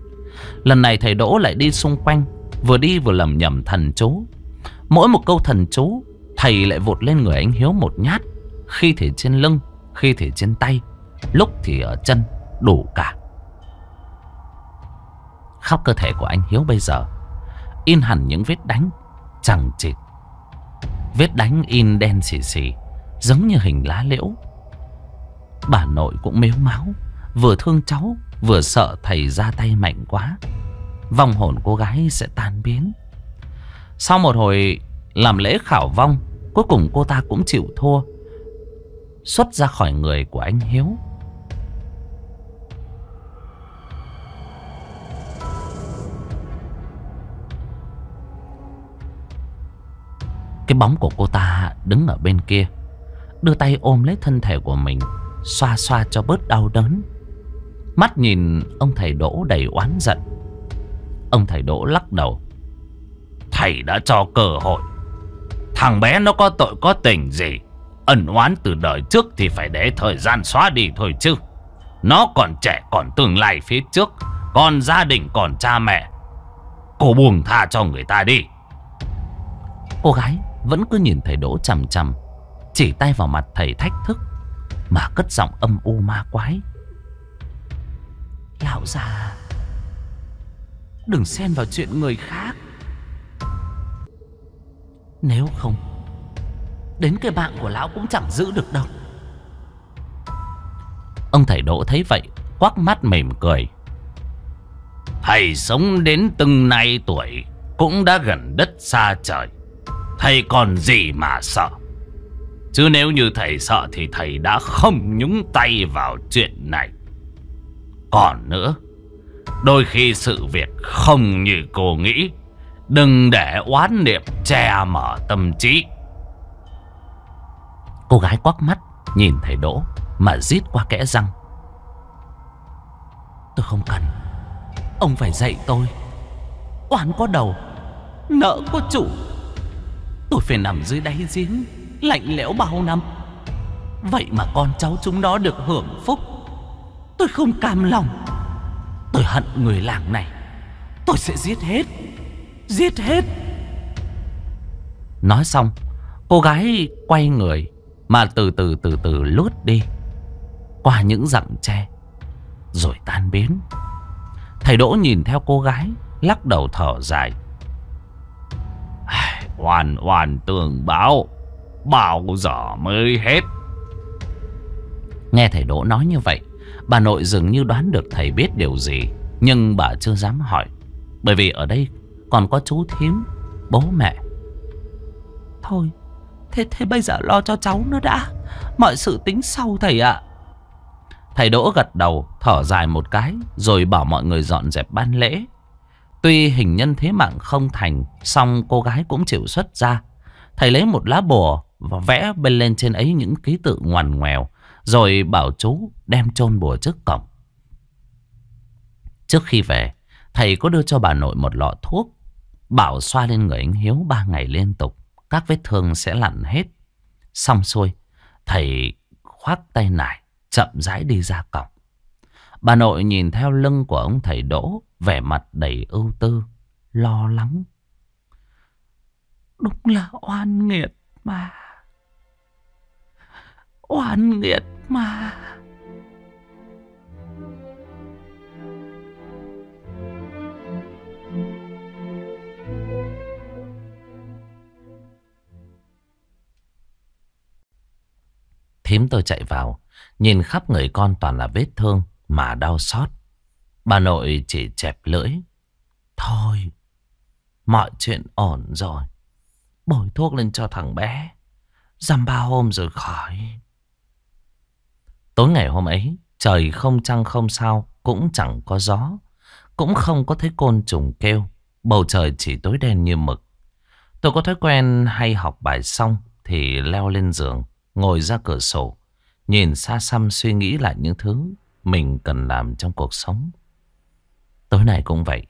Lần này thầy Đỗ lại đi xung quanh Vừa đi vừa lầm nhầm thần chú Mỗi một câu thần chú Thầy lại vụt lên người anh Hiếu một nhát Khi thể trên lưng Khi thể trên tay Lúc thì ở chân Đủ cả khóc cơ thể của anh Hiếu bây giờ In hẳn những vết đánh chẳng chịt. Vết đánh in đen xì xì, giống như hình lá liễu. Bà nội cũng mếu máu, vừa thương cháu, vừa sợ thầy ra tay mạnh quá. Vòng hồn cô gái sẽ tan biến. Sau một hồi làm lễ khảo vong, cuối cùng cô ta cũng chịu thua. Xuất ra khỏi người của anh Hiếu. Cái bóng của cô ta đứng ở bên kia Đưa tay ôm lấy thân thể của mình Xoa xoa cho bớt đau đớn Mắt nhìn ông thầy Đỗ đầy oán giận Ông thầy Đỗ lắc đầu Thầy đã cho cơ hội Thằng bé nó có tội có tình gì Ẩn oán từ đời trước Thì phải để thời gian xóa đi thôi chứ Nó còn trẻ còn tương lai phía trước Còn gia đình còn cha mẹ Cô buông tha cho người ta đi Cô gái vẫn cứ nhìn thầy Đỗ chằm chằm Chỉ tay vào mặt thầy thách thức Mà cất giọng âm u ma quái Lão già Đừng xen vào chuyện người khác Nếu không Đến cái mạng của lão cũng chẳng giữ được đâu Ông thầy Đỗ thấy vậy Quắc mắt mỉm cười Thầy sống đến từng nay tuổi Cũng đã gần đất xa trời Thầy còn gì mà sợ Chứ nếu như thầy sợ Thì thầy đã không nhúng tay vào chuyện này Còn nữa Đôi khi sự việc không như cô nghĩ Đừng để oán niệm che mở tâm trí Cô gái quắc mắt Nhìn thầy Đỗ Mà rít qua kẽ răng Tôi không cần Ông phải dạy tôi Oán có đầu Nợ có chủ Tôi phải nằm dưới đáy giếng Lạnh lẽo bao năm Vậy mà con cháu chúng nó được hưởng phúc Tôi không cam lòng Tôi hận người làng này Tôi sẽ giết hết Giết hết Nói xong Cô gái quay người Mà từ từ từ từ lướt đi Qua những rặng tre Rồi tan biến Thầy Đỗ nhìn theo cô gái Lắc đầu thở dài Hoàn hoàn tường báo Bao giờ mới hết Nghe thầy Đỗ nói như vậy Bà nội dường như đoán được thầy biết điều gì Nhưng bà chưa dám hỏi Bởi vì ở đây còn có chú thím Bố mẹ Thôi Thế thế bây giờ lo cho cháu nó đã Mọi sự tính sau thầy ạ Thầy Đỗ gật đầu Thở dài một cái Rồi bảo mọi người dọn dẹp ban lễ Tuy hình nhân thế mạng không thành song cô gái cũng chịu xuất ra Thầy lấy một lá bùa Và vẽ bên lên trên ấy những ký tự ngoằn ngoèo Rồi bảo chú đem chôn bùa trước cổng Trước khi về Thầy có đưa cho bà nội một lọ thuốc Bảo xoa lên người anh Hiếu ba ngày liên tục Các vết thương sẽ lặn hết Xong xuôi Thầy khoác tay nải Chậm rãi đi ra cổng Bà nội nhìn theo lưng của ông thầy Đỗ, vẻ mặt đầy ưu tư, lo lắng. Đúng là oan nghiệt mà. Oan nghiệt mà. Thím tôi chạy vào, nhìn khắp người con toàn là vết thương mà đau xót. Bà nội chỉ chẹp lưỡi. Thôi, mọi chuyện ổn rồi. Bồi thuốc lên cho thằng bé. Dằm ba hôm rồi khỏi. Tối ngày hôm ấy, trời không trăng không sao, cũng chẳng có gió. Cũng không có thấy côn trùng kêu. Bầu trời chỉ tối đen như mực. Tôi có thói quen hay học bài xong thì leo lên giường, ngồi ra cửa sổ, nhìn xa xăm suy nghĩ lại những thứ mình cần làm trong cuộc sống. Tối nay cũng vậy.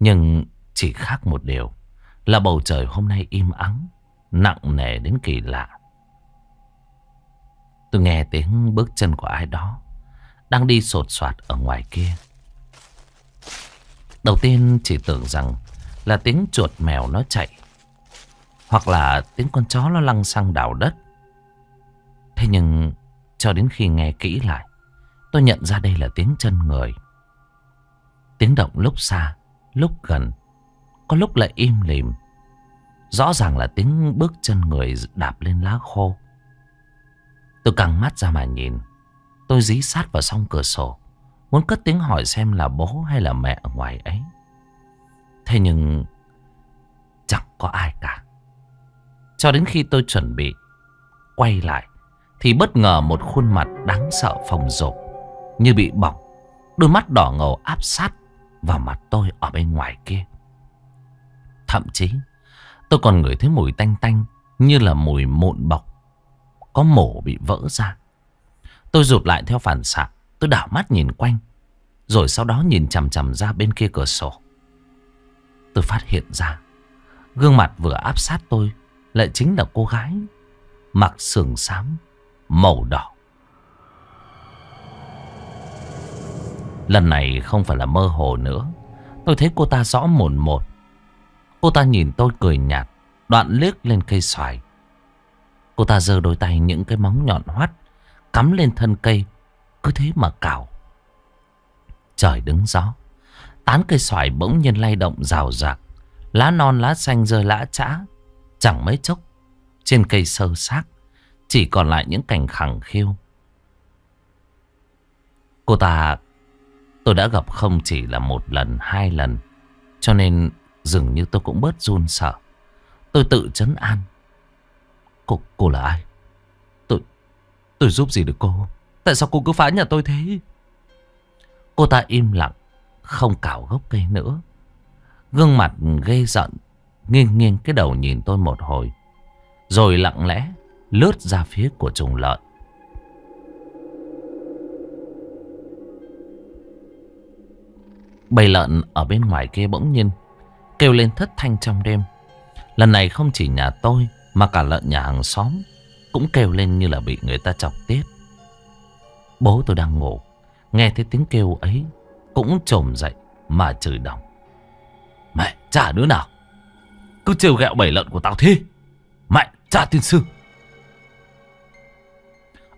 Nhưng chỉ khác một điều là bầu trời hôm nay im ắng, nặng nề đến kỳ lạ. Tôi nghe tiếng bước chân của ai đó đang đi sột soạt ở ngoài kia. Đầu tiên chỉ tưởng rằng là tiếng chuột mèo nó chạy hoặc là tiếng con chó nó lăng xăng đào đất. Thế nhưng cho đến khi nghe kỹ lại Tôi nhận ra đây là tiếng chân người. Tiếng động lúc xa, lúc gần, có lúc lại im lìm. Rõ ràng là tiếng bước chân người đạp lên lá khô. Tôi căng mắt ra mà nhìn. Tôi dí sát vào song cửa sổ. Muốn cất tiếng hỏi xem là bố hay là mẹ ở ngoài ấy. Thế nhưng chẳng có ai cả. Cho đến khi tôi chuẩn bị quay lại thì bất ngờ một khuôn mặt đáng sợ phòng rộp như bị bỏng. Đôi mắt đỏ ngầu áp sát vào mặt tôi ở bên ngoài kia. Thậm chí tôi còn ngửi thấy mùi tanh tanh như là mùi mụn bọc. Có mổ bị vỡ ra. Tôi rụt lại theo phản xạ. Tôi đảo mắt nhìn quanh. Rồi sau đó nhìn chằm chằm ra bên kia cửa sổ. Tôi phát hiện ra. Gương mặt vừa áp sát tôi lại chính là cô gái mặc sườn xám màu đỏ Lần này không phải là mơ hồ nữa Tôi thấy cô ta rõ mồn một Cô ta nhìn tôi cười nhạt Đoạn liếc lên cây xoài Cô ta giơ đôi tay những cái móng nhọn hoắt Cắm lên thân cây Cứ thế mà cào Trời đứng gió Tán cây xoài bỗng nhiên lay động rào rạc Lá non lá xanh rơi lã chã Chẳng mấy chốc Trên cây sơ xác Chỉ còn lại những cành khẳng khiu Cô ta Tôi đã gặp không chỉ là một lần, hai lần. Cho nên dường như tôi cũng bớt run sợ. Tôi tự chấn an. Cô, cô là ai? Tôi, tôi giúp gì được cô? Tại sao cô cứ phá nhà tôi thế? Cô ta im lặng, không cào gốc cây nữa. Gương mặt ghê giận, nghiêng nghiêng cái đầu nhìn tôi một hồi. Rồi lặng lẽ lướt ra phía của trùng lợn. Bầy lợn ở bên ngoài kia bỗng nhiên kêu lên thất thanh trong đêm. Lần này không chỉ nhà tôi mà cả lợn nhà hàng xóm cũng kêu lên như là bị người ta chọc tiết. Bố tôi đang ngủ, nghe thấy tiếng kêu ấy cũng trồm dậy mà chửi đồng. Mẹ, trả đứa nào? Cứ trêu gẹo bầy lợn của tao thế. Mẹ, trả tiên sư.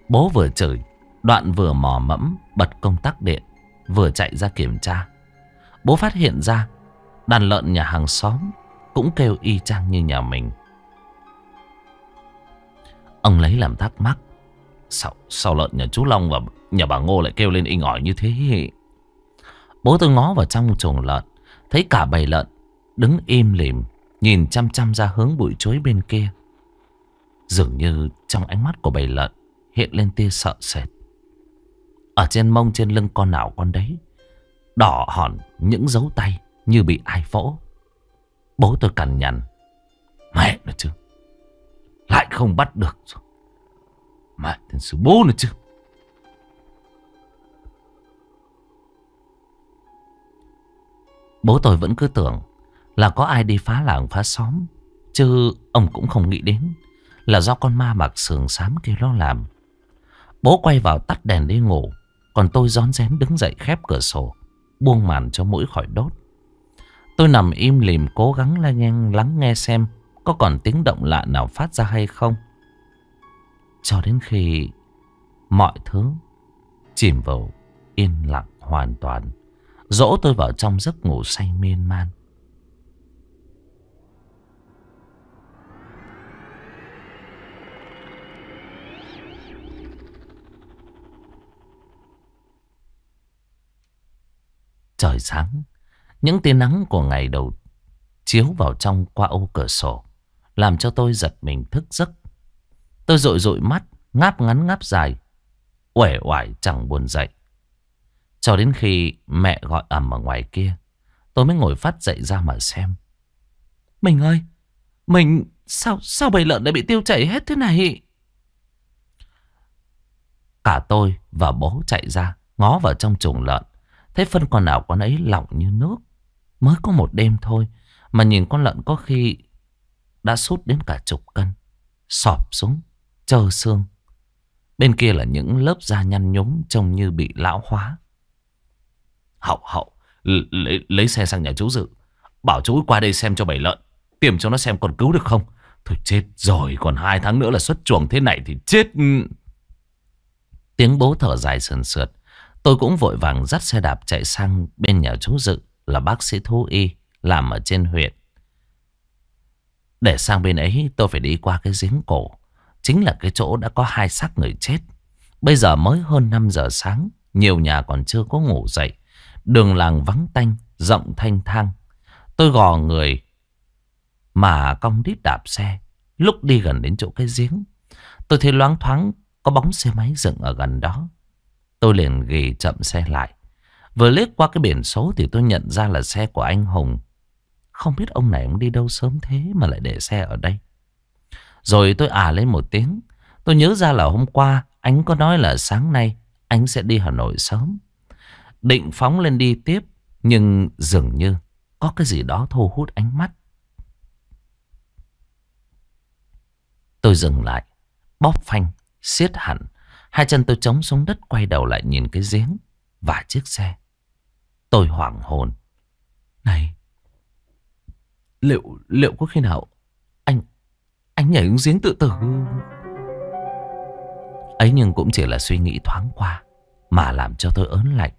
Bố vừa chửi, đoạn vừa mò mẫm bật công tắc điện, vừa chạy ra kiểm tra. Bố phát hiện ra đàn lợn nhà hàng xóm cũng kêu y chang như nhà mình. Ông lấy làm thắc mắc. Sao, sao lợn nhà chú Long và nhà bà Ngô lại kêu lên inh ỏi như thế? Bố tôi ngó vào trong chuồng lợn, thấy cả bầy lợn đứng im lìm, nhìn chăm chăm ra hướng bụi chuối bên kia. Dường như trong ánh mắt của bầy lợn hiện lên tia sợ sệt. Ở trên mông trên lưng con nào con đấy Đỏ hòn những dấu tay như bị ai phỗ Bố tôi cằn nhằn. Mẹ nữa chứ. Lại không bắt được rồi. Mẹ tên sự bố nữa chứ. Bố tôi vẫn cứ tưởng là có ai đi phá làng phá xóm. Chứ ông cũng không nghĩ đến là do con ma mặc sườn xám kia nó làm. Bố quay vào tắt đèn đi ngủ. Còn tôi rón rén đứng dậy khép cửa sổ buông màn cho mũi khỏi đốt. Tôi nằm im lìm cố gắng lắng nghe, lắng nghe xem có còn tiếng động lạ nào phát ra hay không. Cho đến khi mọi thứ chìm vào yên lặng hoàn toàn, dỗ tôi vào trong giấc ngủ say miên man. Trời sáng, những tia nắng của ngày đầu chiếu vào trong qua ô cửa sổ, làm cho tôi giật mình thức giấc. Tôi rội rội mắt, ngáp ngắn ngáp dài, uể oải chẳng buồn dậy. Cho đến khi mẹ gọi ầm ở ngoài kia, tôi mới ngồi phát dậy ra mà xem. Mình ơi, mình sao sao bầy lợn lại bị tiêu chảy hết thế này? Cả tôi và bố chạy ra, ngó vào trong chuồng lợn. Thế phân con nào con ấy lỏng như nước. Mới có một đêm thôi. Mà nhìn con lợn có khi đã sút đến cả chục cân. Sọp xuống, trơ xương. Bên kia là những lớp da nhăn nhúm trông như bị lão hóa. Hậu hậu, lấy, lấy xe sang nhà chú dự. Bảo chú qua đây xem cho bầy lợn. tìm cho nó xem còn cứu được không. Thôi chết rồi, còn hai tháng nữa là xuất chuồng thế này thì chết... Tiếng bố thở dài sườn sượt. Tôi cũng vội vàng dắt xe đạp chạy sang bên nhà chú dự là bác sĩ thú y làm ở trên huyện. Để sang bên ấy tôi phải đi qua cái giếng cổ. Chính là cái chỗ đã có hai xác người chết. Bây giờ mới hơn 5 giờ sáng, nhiều nhà còn chưa có ngủ dậy. Đường làng vắng tanh, rộng thanh thang. Tôi gò người mà cong đít đạp xe. Lúc đi gần đến chỗ cái giếng, tôi thấy loáng thoáng có bóng xe máy dựng ở gần đó. Tôi liền ghì chậm xe lại. Vừa lướt qua cái biển số thì tôi nhận ra là xe của anh Hùng. Không biết ông này ông đi đâu sớm thế mà lại để xe ở đây. Rồi tôi à lên một tiếng. Tôi nhớ ra là hôm qua anh có nói là sáng nay anh sẽ đi Hà Nội sớm. Định phóng lên đi tiếp nhưng dường như có cái gì đó thu hút ánh mắt. Tôi dừng lại, bóp phanh, siết hẳn. Hai chân tôi chống xuống đất quay đầu lại nhìn cái giếng và chiếc xe. Tôi hoảng hồn. Này, liệu liệu có khi nào anh anh nhảy xuống giếng tự tử? Ấy nhưng cũng chỉ là suy nghĩ thoáng qua mà làm cho tôi ớn lạnh.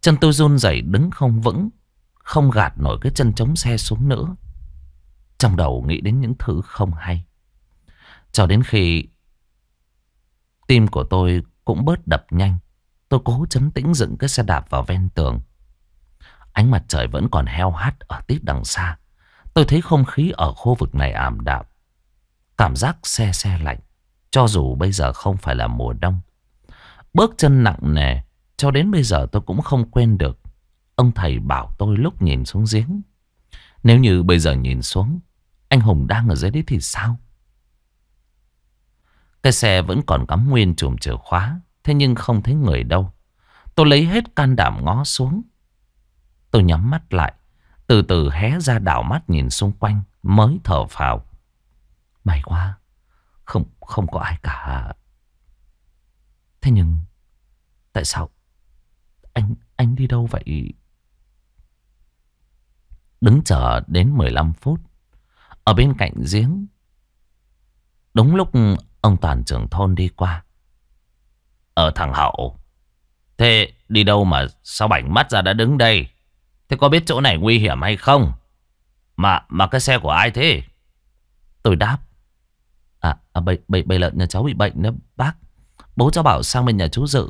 Chân tôi run rẩy đứng không vững, không gạt nổi cái chân chống xe xuống nữa. Trong đầu nghĩ đến những thứ không hay. Cho đến khi Tim của tôi cũng bớt đập nhanh. Tôi cố chấn tĩnh dựng cái xe đạp vào ven tường. Ánh mặt trời vẫn còn heo hắt ở tít đằng xa. Tôi thấy không khí ở khu vực này ảm đạm. Cảm giác xe xe lạnh. Cho dù bây giờ không phải là mùa đông. Bước chân nặng nề. Cho đến bây giờ tôi cũng không quên được. Ông thầy bảo tôi lúc nhìn xuống giếng. Nếu như bây giờ nhìn xuống. Anh Hùng đang ở dưới đấy thì sao? Cái xe vẫn còn cắm nguyên chùm chìa khóa. Thế nhưng không thấy người đâu. Tôi lấy hết can đảm ngó xuống. Tôi nhắm mắt lại. Từ từ hé ra đảo mắt nhìn xung quanh. Mới thở phào. May quá. Không, không có ai cả. Thế nhưng. Tại sao? Anh, anh đi đâu vậy? Đứng chờ đến 15 phút. Ở bên cạnh giếng Đúng lúc Ông Toàn trưởng thôn đi qua. Ở ờ, thằng Hậu. Thế đi đâu mà sao bảnh mắt ra đã đứng đây? Thế có biết chỗ này nguy hiểm hay không? Mà mà cái xe của ai thế? Tôi đáp. À, à bầy, bầy, bầy lợn nhà cháu bị bệnh đó bác. Bố cháu bảo sang bên nhà chú Dự.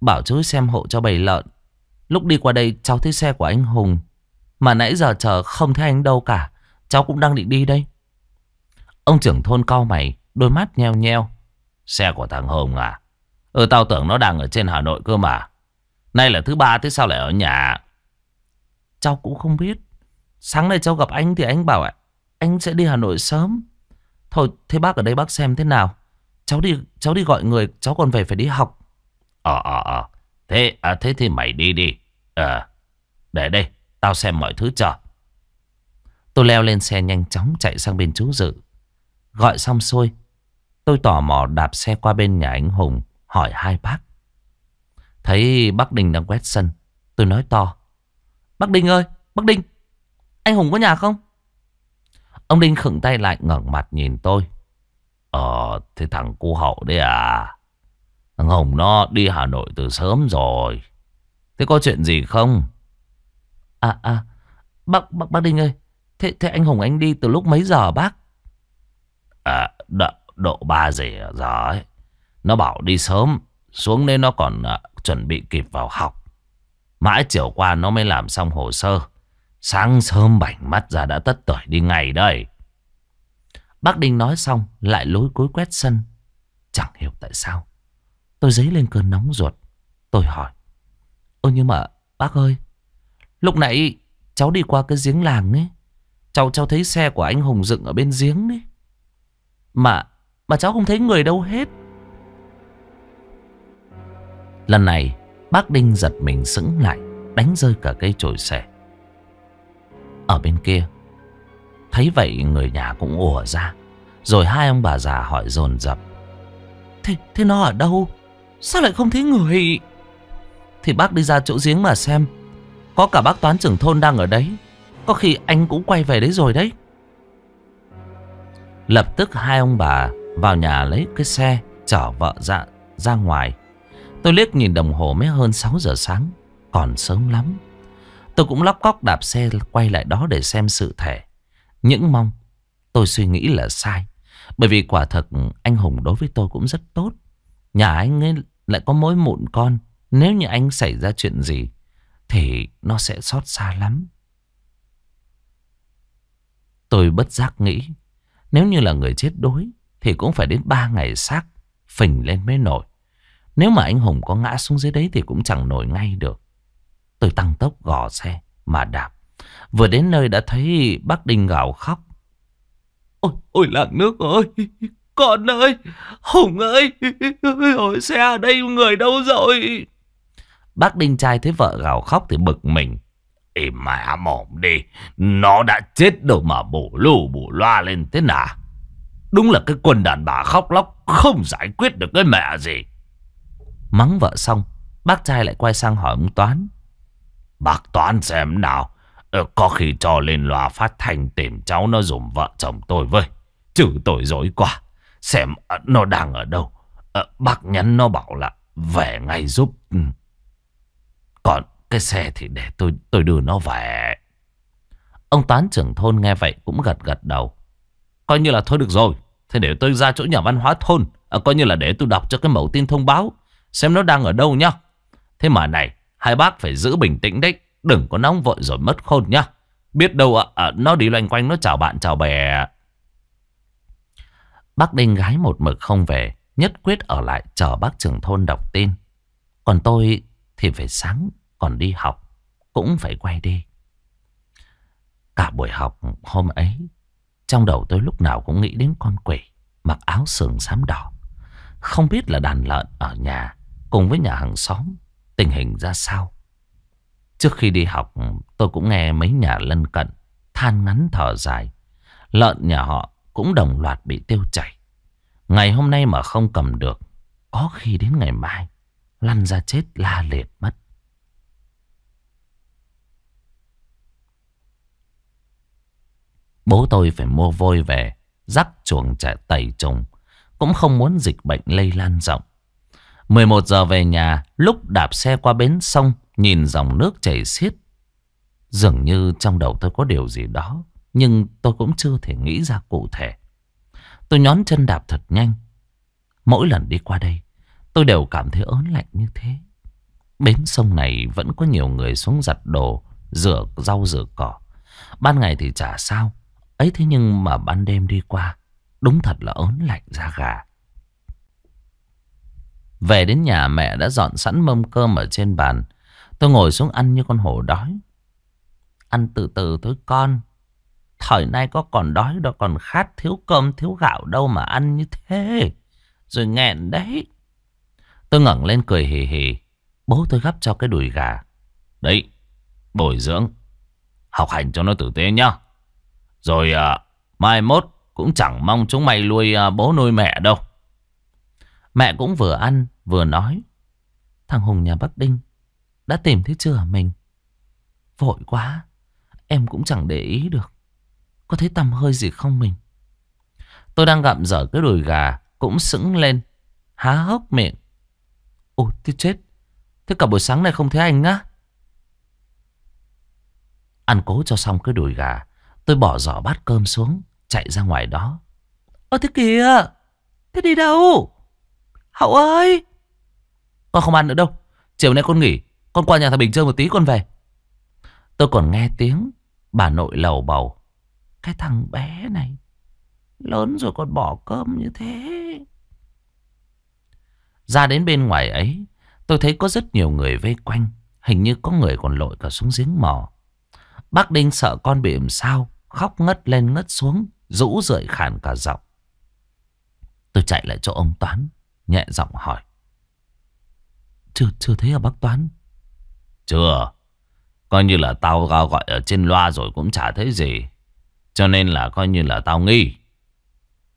Bảo chú xem hộ cho bầy lợn. Lúc đi qua đây cháu thấy xe của anh Hùng. Mà nãy giờ chờ không thấy anh đâu cả. Cháu cũng đang định đi đây. Ông trưởng thôn cau mày. Đôi mắt nheo nheo Xe của thằng Hồng à Ừ tao tưởng nó đang ở trên Hà Nội cơ mà Nay là thứ ba thế sao lại ở nhà Cháu cũng không biết Sáng nay cháu gặp anh thì anh bảo Anh sẽ đi Hà Nội sớm Thôi thế bác ở đây bác xem thế nào Cháu đi cháu đi gọi người Cháu còn về phải đi học Ờ ờ ờ Thế à, thế thì mày đi đi Ờ Để đây Tao xem mọi thứ cho Tôi leo lên xe nhanh chóng chạy sang bên chú dự Gọi xong xuôi Tôi tò mò đạp xe qua bên nhà anh Hùng hỏi hai bác. Thấy bác Đinh đang quét sân, tôi nói to. Bác Đinh ơi, bác Đinh, anh Hùng có nhà không? Ông Đinh khựng tay lại ngẩng mặt nhìn tôi. Ờ, thế thằng cô hậu đấy à? Thằng Hùng nó đi Hà Nội từ sớm rồi. Thế có chuyện gì không? À, à, bác, bác, bác Đinh ơi, thế, thế anh Hùng anh đi từ lúc mấy giờ bác? À, đã, độ ba gì giờ Nó bảo đi sớm, xuống đây nó còn à, chuẩn bị kịp vào học. Mãi chiều qua nó mới làm xong hồ sơ. Sáng sớm bảnh mắt ra đã tất tuổi đi ngày đây. Bác Đinh nói xong lại lối cối quét sân. Chẳng hiểu tại sao. Tôi dấy lên cơn nóng ruột. Tôi hỏi. Ơ nhưng mà bác ơi. Lúc nãy cháu đi qua cái giếng làng ấy. Cháu cháu thấy xe của anh Hùng dựng ở bên giếng ấy, Mà mà cháu không thấy người đâu hết Lần này Bác Đinh giật mình sững lại Đánh rơi cả cây chổi xẻ Ở bên kia Thấy vậy người nhà cũng ùa ra Rồi hai ông bà già hỏi dồn dập Thế, thế nó ở đâu Sao lại không thấy người Thì bác đi ra chỗ giếng mà xem Có cả bác toán trưởng thôn đang ở đấy Có khi anh cũng quay về đấy rồi đấy Lập tức hai ông bà vào nhà lấy cái xe Chở vợ ra, ra ngoài Tôi liếc nhìn đồng hồ mới hơn 6 giờ sáng Còn sớm lắm Tôi cũng lóc cóc đạp xe quay lại đó để xem sự thể Những mong Tôi suy nghĩ là sai Bởi vì quả thật anh Hùng đối với tôi cũng rất tốt Nhà anh ấy lại có mối mụn con Nếu như anh xảy ra chuyện gì Thì nó sẽ xót xa lắm Tôi bất giác nghĩ Nếu như là người chết đuối thì cũng phải đến 3 ngày xác phình lên mới nổi. Nếu mà anh Hùng có ngã xuống dưới đấy thì cũng chẳng nổi ngay được. Tôi tăng tốc gò xe mà đạp. Vừa đến nơi đã thấy bác Đinh gào khóc. Ôi, ôi lạng nước ơi, con ơi, Hùng ơi, ôi xe ở đây người đâu rồi? Bác Đinh trai thấy vợ gào khóc thì bực mình. Ê mẹ mỏm đi, nó đã chết đâu mà bổ lù bổ loa lên thế nào? Đúng là cái quần đàn bà khóc lóc Không giải quyết được cái mẹ gì Mắng vợ xong Bác trai lại quay sang hỏi ông Toán Bác Toán xem nào ờ, Có khi cho lên loa phát thanh Tìm cháu nó dùng vợ chồng tôi với Chứ tôi dối quá Xem ờ, nó đang ở đâu ờ, Bác nhắn nó bảo là Về ngay giúp ừ. Còn cái xe thì để tôi tôi đưa nó về Ông Toán trưởng thôn nghe vậy cũng gật gật đầu Coi như là thôi được rồi Thế để tôi ra chỗ nhà văn hóa thôn à, Coi như là để tôi đọc cho cái mẫu tin thông báo Xem nó đang ở đâu nhá Thế mà này Hai bác phải giữ bình tĩnh đấy Đừng có nóng vội rồi mất khôn nhá Biết đâu ạ à, à, Nó đi loanh quanh nó chào bạn chào bè Bác Đinh gái một mực không về Nhất quyết ở lại chờ bác trưởng thôn đọc tin Còn tôi thì phải sáng còn đi học Cũng phải quay đi Cả buổi học hôm ấy trong đầu tôi lúc nào cũng nghĩ đến con quỷ Mặc áo sườn xám đỏ Không biết là đàn lợn ở nhà Cùng với nhà hàng xóm Tình hình ra sao Trước khi đi học tôi cũng nghe mấy nhà lân cận Than ngắn thở dài Lợn nhà họ cũng đồng loạt bị tiêu chảy Ngày hôm nay mà không cầm được Có khi đến ngày mai Lăn ra chết la liệt mất Bố tôi phải mua vôi về Rắc chuồng trẻ tẩy trùng Cũng không muốn dịch bệnh lây lan rộng 11 giờ về nhà Lúc đạp xe qua bến sông Nhìn dòng nước chảy xiết Dường như trong đầu tôi có điều gì đó Nhưng tôi cũng chưa thể nghĩ ra cụ thể Tôi nhón chân đạp thật nhanh Mỗi lần đi qua đây Tôi đều cảm thấy ớn lạnh như thế Bến sông này vẫn có nhiều người xuống giặt đồ Rửa rau rửa cỏ Ban ngày thì chả sao ấy thế nhưng mà ban đêm đi qua đúng thật là ớn lạnh da gà về đến nhà mẹ đã dọn sẵn mâm cơm ở trên bàn tôi ngồi xuống ăn như con hổ đói ăn từ từ thôi con thời nay có còn đói đâu còn khát thiếu cơm thiếu gạo đâu mà ăn như thế rồi nghẹn đấy tôi ngẩng lên cười hì hì bố tôi gấp cho cái đùi gà đấy bồi dưỡng học hành cho nó tử tế nhá rồi à, mai mốt cũng chẳng mong chúng mày nuôi à, bố nuôi mẹ đâu. Mẹ cũng vừa ăn vừa nói. Thằng Hùng nhà Bắc Đinh đã tìm thấy chưa mình? Vội quá, em cũng chẳng để ý được. Có thấy tầm hơi gì không mình? Tôi đang gặm dở cái đùi gà cũng sững lên, há hốc miệng. Ôi tôi chết, thế cả buổi sáng này không thấy anh á. Ăn cố cho xong cái đùi gà, Tôi bỏ giỏ bát cơm xuống, chạy ra ngoài đó. Ơ thế kìa, thế đi đâu? Hậu ơi! Con không ăn nữa đâu, chiều nay con nghỉ, con qua nhà thằng Bình chơi một tí con về. Tôi còn nghe tiếng bà nội lầu bầu. Cái thằng bé này, lớn rồi còn bỏ cơm như thế. Ra đến bên ngoài ấy, tôi thấy có rất nhiều người vây quanh. Hình như có người còn lội cả xuống giếng mò. Bác Đinh sợ con bị làm sao khóc ngất lên ngất xuống, rũ rượi khàn cả giọng. Tôi chạy lại chỗ ông Toán, nhẹ giọng hỏi. Chưa, chưa thấy ở bác Toán. Chưa, coi như là tao gọi ở trên loa rồi cũng chả thấy gì. Cho nên là coi như là tao nghi.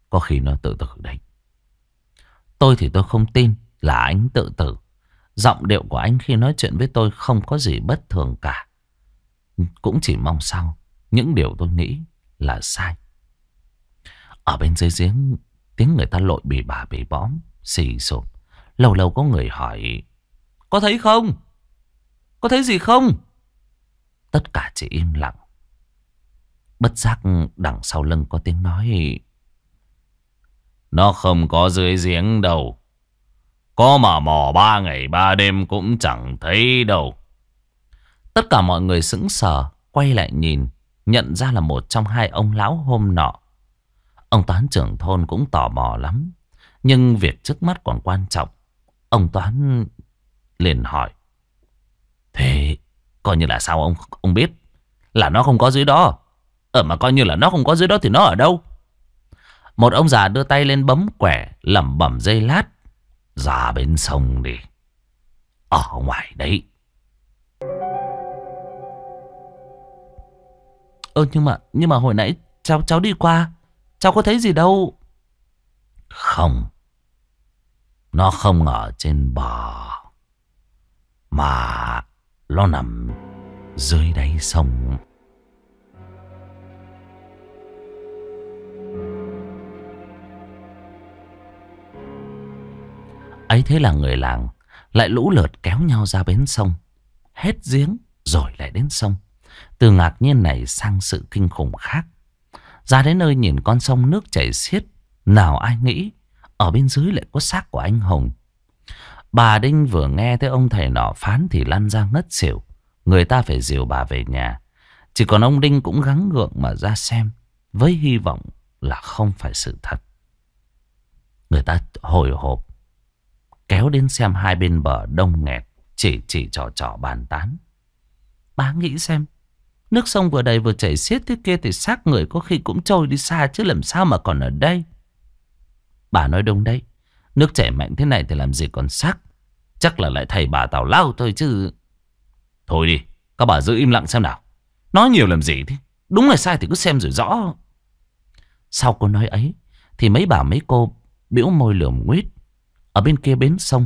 Có khi nó tự tử đấy. Tôi thì tôi không tin là anh tự tử. Giọng điệu của anh khi nói chuyện với tôi không có gì bất thường cả. Cũng chỉ mong sao những điều tôi nghĩ là sai. Ở bên dưới giếng, tiếng người ta lội bị bà bị bõm, xì sụp. Lâu lâu có người hỏi, có thấy không? Có thấy gì không? Tất cả chỉ im lặng. Bất giác đằng sau lưng có tiếng nói. Nó không có dưới giếng đâu. Có mà mò ba ngày ba đêm cũng chẳng thấy đâu. Tất cả mọi người sững sờ, quay lại nhìn. Nhận ra là một trong hai ông lão hôm nọ Ông Toán trưởng thôn cũng tò mò lắm Nhưng việc trước mắt còn quan trọng Ông Toán liền hỏi Thế coi như là sao ông ông biết Là nó không có dưới đó Ờ mà coi như là nó không có dưới đó thì nó ở đâu Một ông già đưa tay lên bấm quẻ lẩm bẩm dây lát Ra bên sông đi Ở ngoài đấy Ơ nhưng mà nhưng mà hồi nãy cháu cháu đi qua Cháu có thấy gì đâu Không Nó không ở trên bờ Mà Nó nằm dưới đáy sông ấy thế là người làng lại lũ lượt kéo nhau ra bến sông hết giếng rồi lại đến sông từ ngạc nhiên này sang sự kinh khủng khác. Ra đến nơi nhìn con sông nước chảy xiết. Nào ai nghĩ ở bên dưới lại có xác của anh Hồng. Bà Đinh vừa nghe thấy ông thầy nọ phán thì lăn ra ngất xỉu. Người ta phải dìu bà về nhà. Chỉ còn ông Đinh cũng gắng gượng mà ra xem. Với hy vọng là không phải sự thật. Người ta hồi hộp. Kéo đến xem hai bên bờ đông nghẹt. Chỉ chỉ trò trò bàn tán. Bà nghĩ xem. Nước sông vừa đầy vừa chảy xiết thế kia thì xác người có khi cũng trôi đi xa chứ làm sao mà còn ở đây. Bà nói đúng đấy. Nước chảy mạnh thế này thì làm gì còn xác. Chắc là lại thầy bà tào lao thôi chứ. Thôi đi, các bà giữ im lặng xem nào. Nói nhiều làm gì thế. Đúng là sai thì cứ xem rồi rõ. Sau câu nói ấy thì mấy bà mấy cô biểu môi lườm nguyết. Ở bên kia bến sông,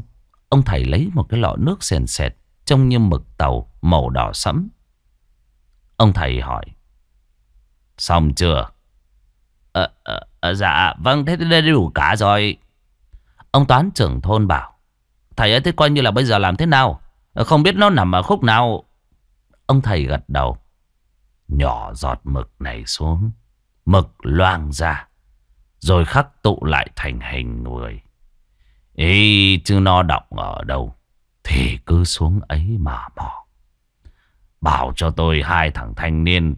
ông thầy lấy một cái lọ nước sền sệt trông như mực tàu màu đỏ sẫm Ông thầy hỏi. Xong chưa? À, à, dạ, vâng, thế đây đủ cả rồi. Ông toán trưởng thôn bảo. Thầy ấy thế coi như là bây giờ làm thế nào? Không biết nó nằm ở khúc nào. Ông thầy gật đầu. Nhỏ giọt mực này xuống. Mực loang ra. Rồi khắc tụ lại thành hình người. Ý chứ nó động ở đâu. Thì cứ xuống ấy mà mò. Bảo cho tôi hai thằng thanh niên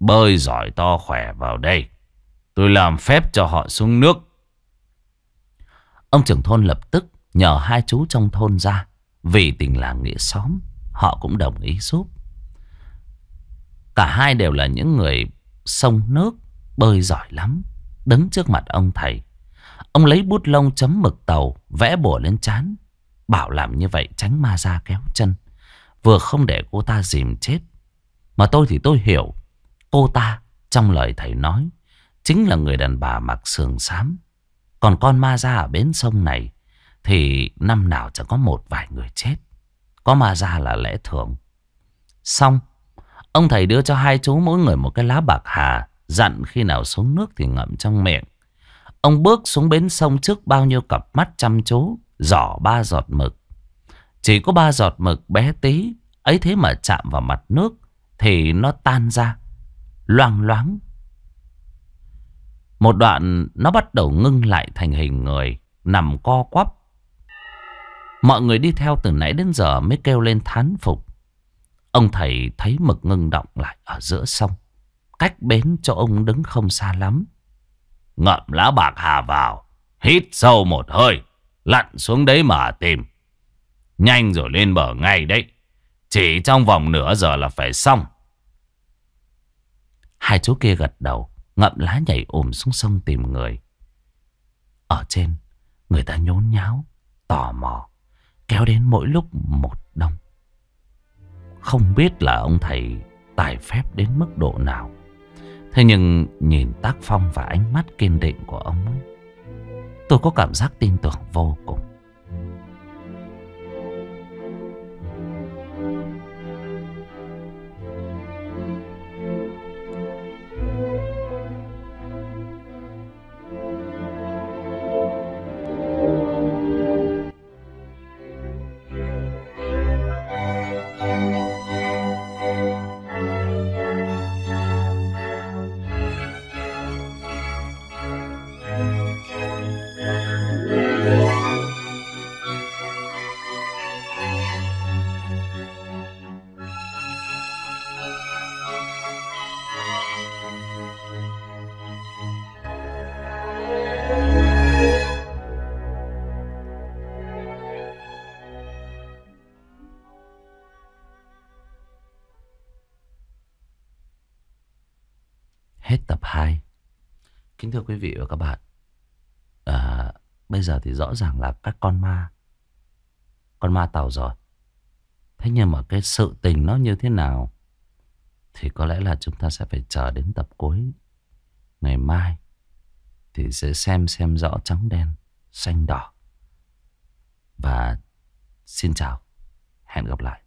Bơi giỏi to khỏe vào đây Tôi làm phép cho họ xuống nước Ông trưởng thôn lập tức nhờ hai chú trong thôn ra Vì tình làng nghĩa xóm Họ cũng đồng ý giúp Cả hai đều là những người sông nước Bơi giỏi lắm Đứng trước mặt ông thầy Ông lấy bút lông chấm mực tàu Vẽ bùa lên chán Bảo làm như vậy tránh ma ra kéo chân Vừa không để cô ta dìm chết Mà tôi thì tôi hiểu Cô ta trong lời thầy nói Chính là người đàn bà mặc sườn xám Còn con ma ra ở bến sông này Thì năm nào chẳng có một vài người chết Có ma ra là lẽ thường Xong Ông thầy đưa cho hai chú mỗi người một cái lá bạc hà Dặn khi nào xuống nước thì ngậm trong miệng Ông bước xuống bến sông trước bao nhiêu cặp mắt chăm chú Giỏ ba giọt mực chỉ có ba giọt mực bé tí Ấy thế mà chạm vào mặt nước Thì nó tan ra Loang loáng Một đoạn nó bắt đầu ngưng lại thành hình người Nằm co quắp Mọi người đi theo từ nãy đến giờ Mới kêu lên thán phục Ông thầy thấy mực ngưng động lại Ở giữa sông Cách bến cho ông đứng không xa lắm Ngậm lá bạc hà vào Hít sâu một hơi Lặn xuống đấy mà tìm Nhanh rồi lên bờ ngay đấy. Chỉ trong vòng nửa giờ là phải xong. Hai chú kia gật đầu, ngậm lá nhảy ồm xuống sông tìm người. Ở trên, người ta nhốn nháo, tò mò, kéo đến mỗi lúc một đông. Không biết là ông thầy tài phép đến mức độ nào. Thế nhưng nhìn tác phong và ánh mắt kiên định của ông ấy, tôi có cảm giác tin tưởng vô cùng. thưa quý vị và các bạn à, Bây giờ thì rõ ràng là các con ma Con ma tàu rồi Thế nhưng mà cái sự tình nó như thế nào Thì có lẽ là chúng ta sẽ phải chờ đến tập cuối Ngày mai Thì sẽ xem xem rõ trắng đen Xanh đỏ Và xin chào Hẹn gặp lại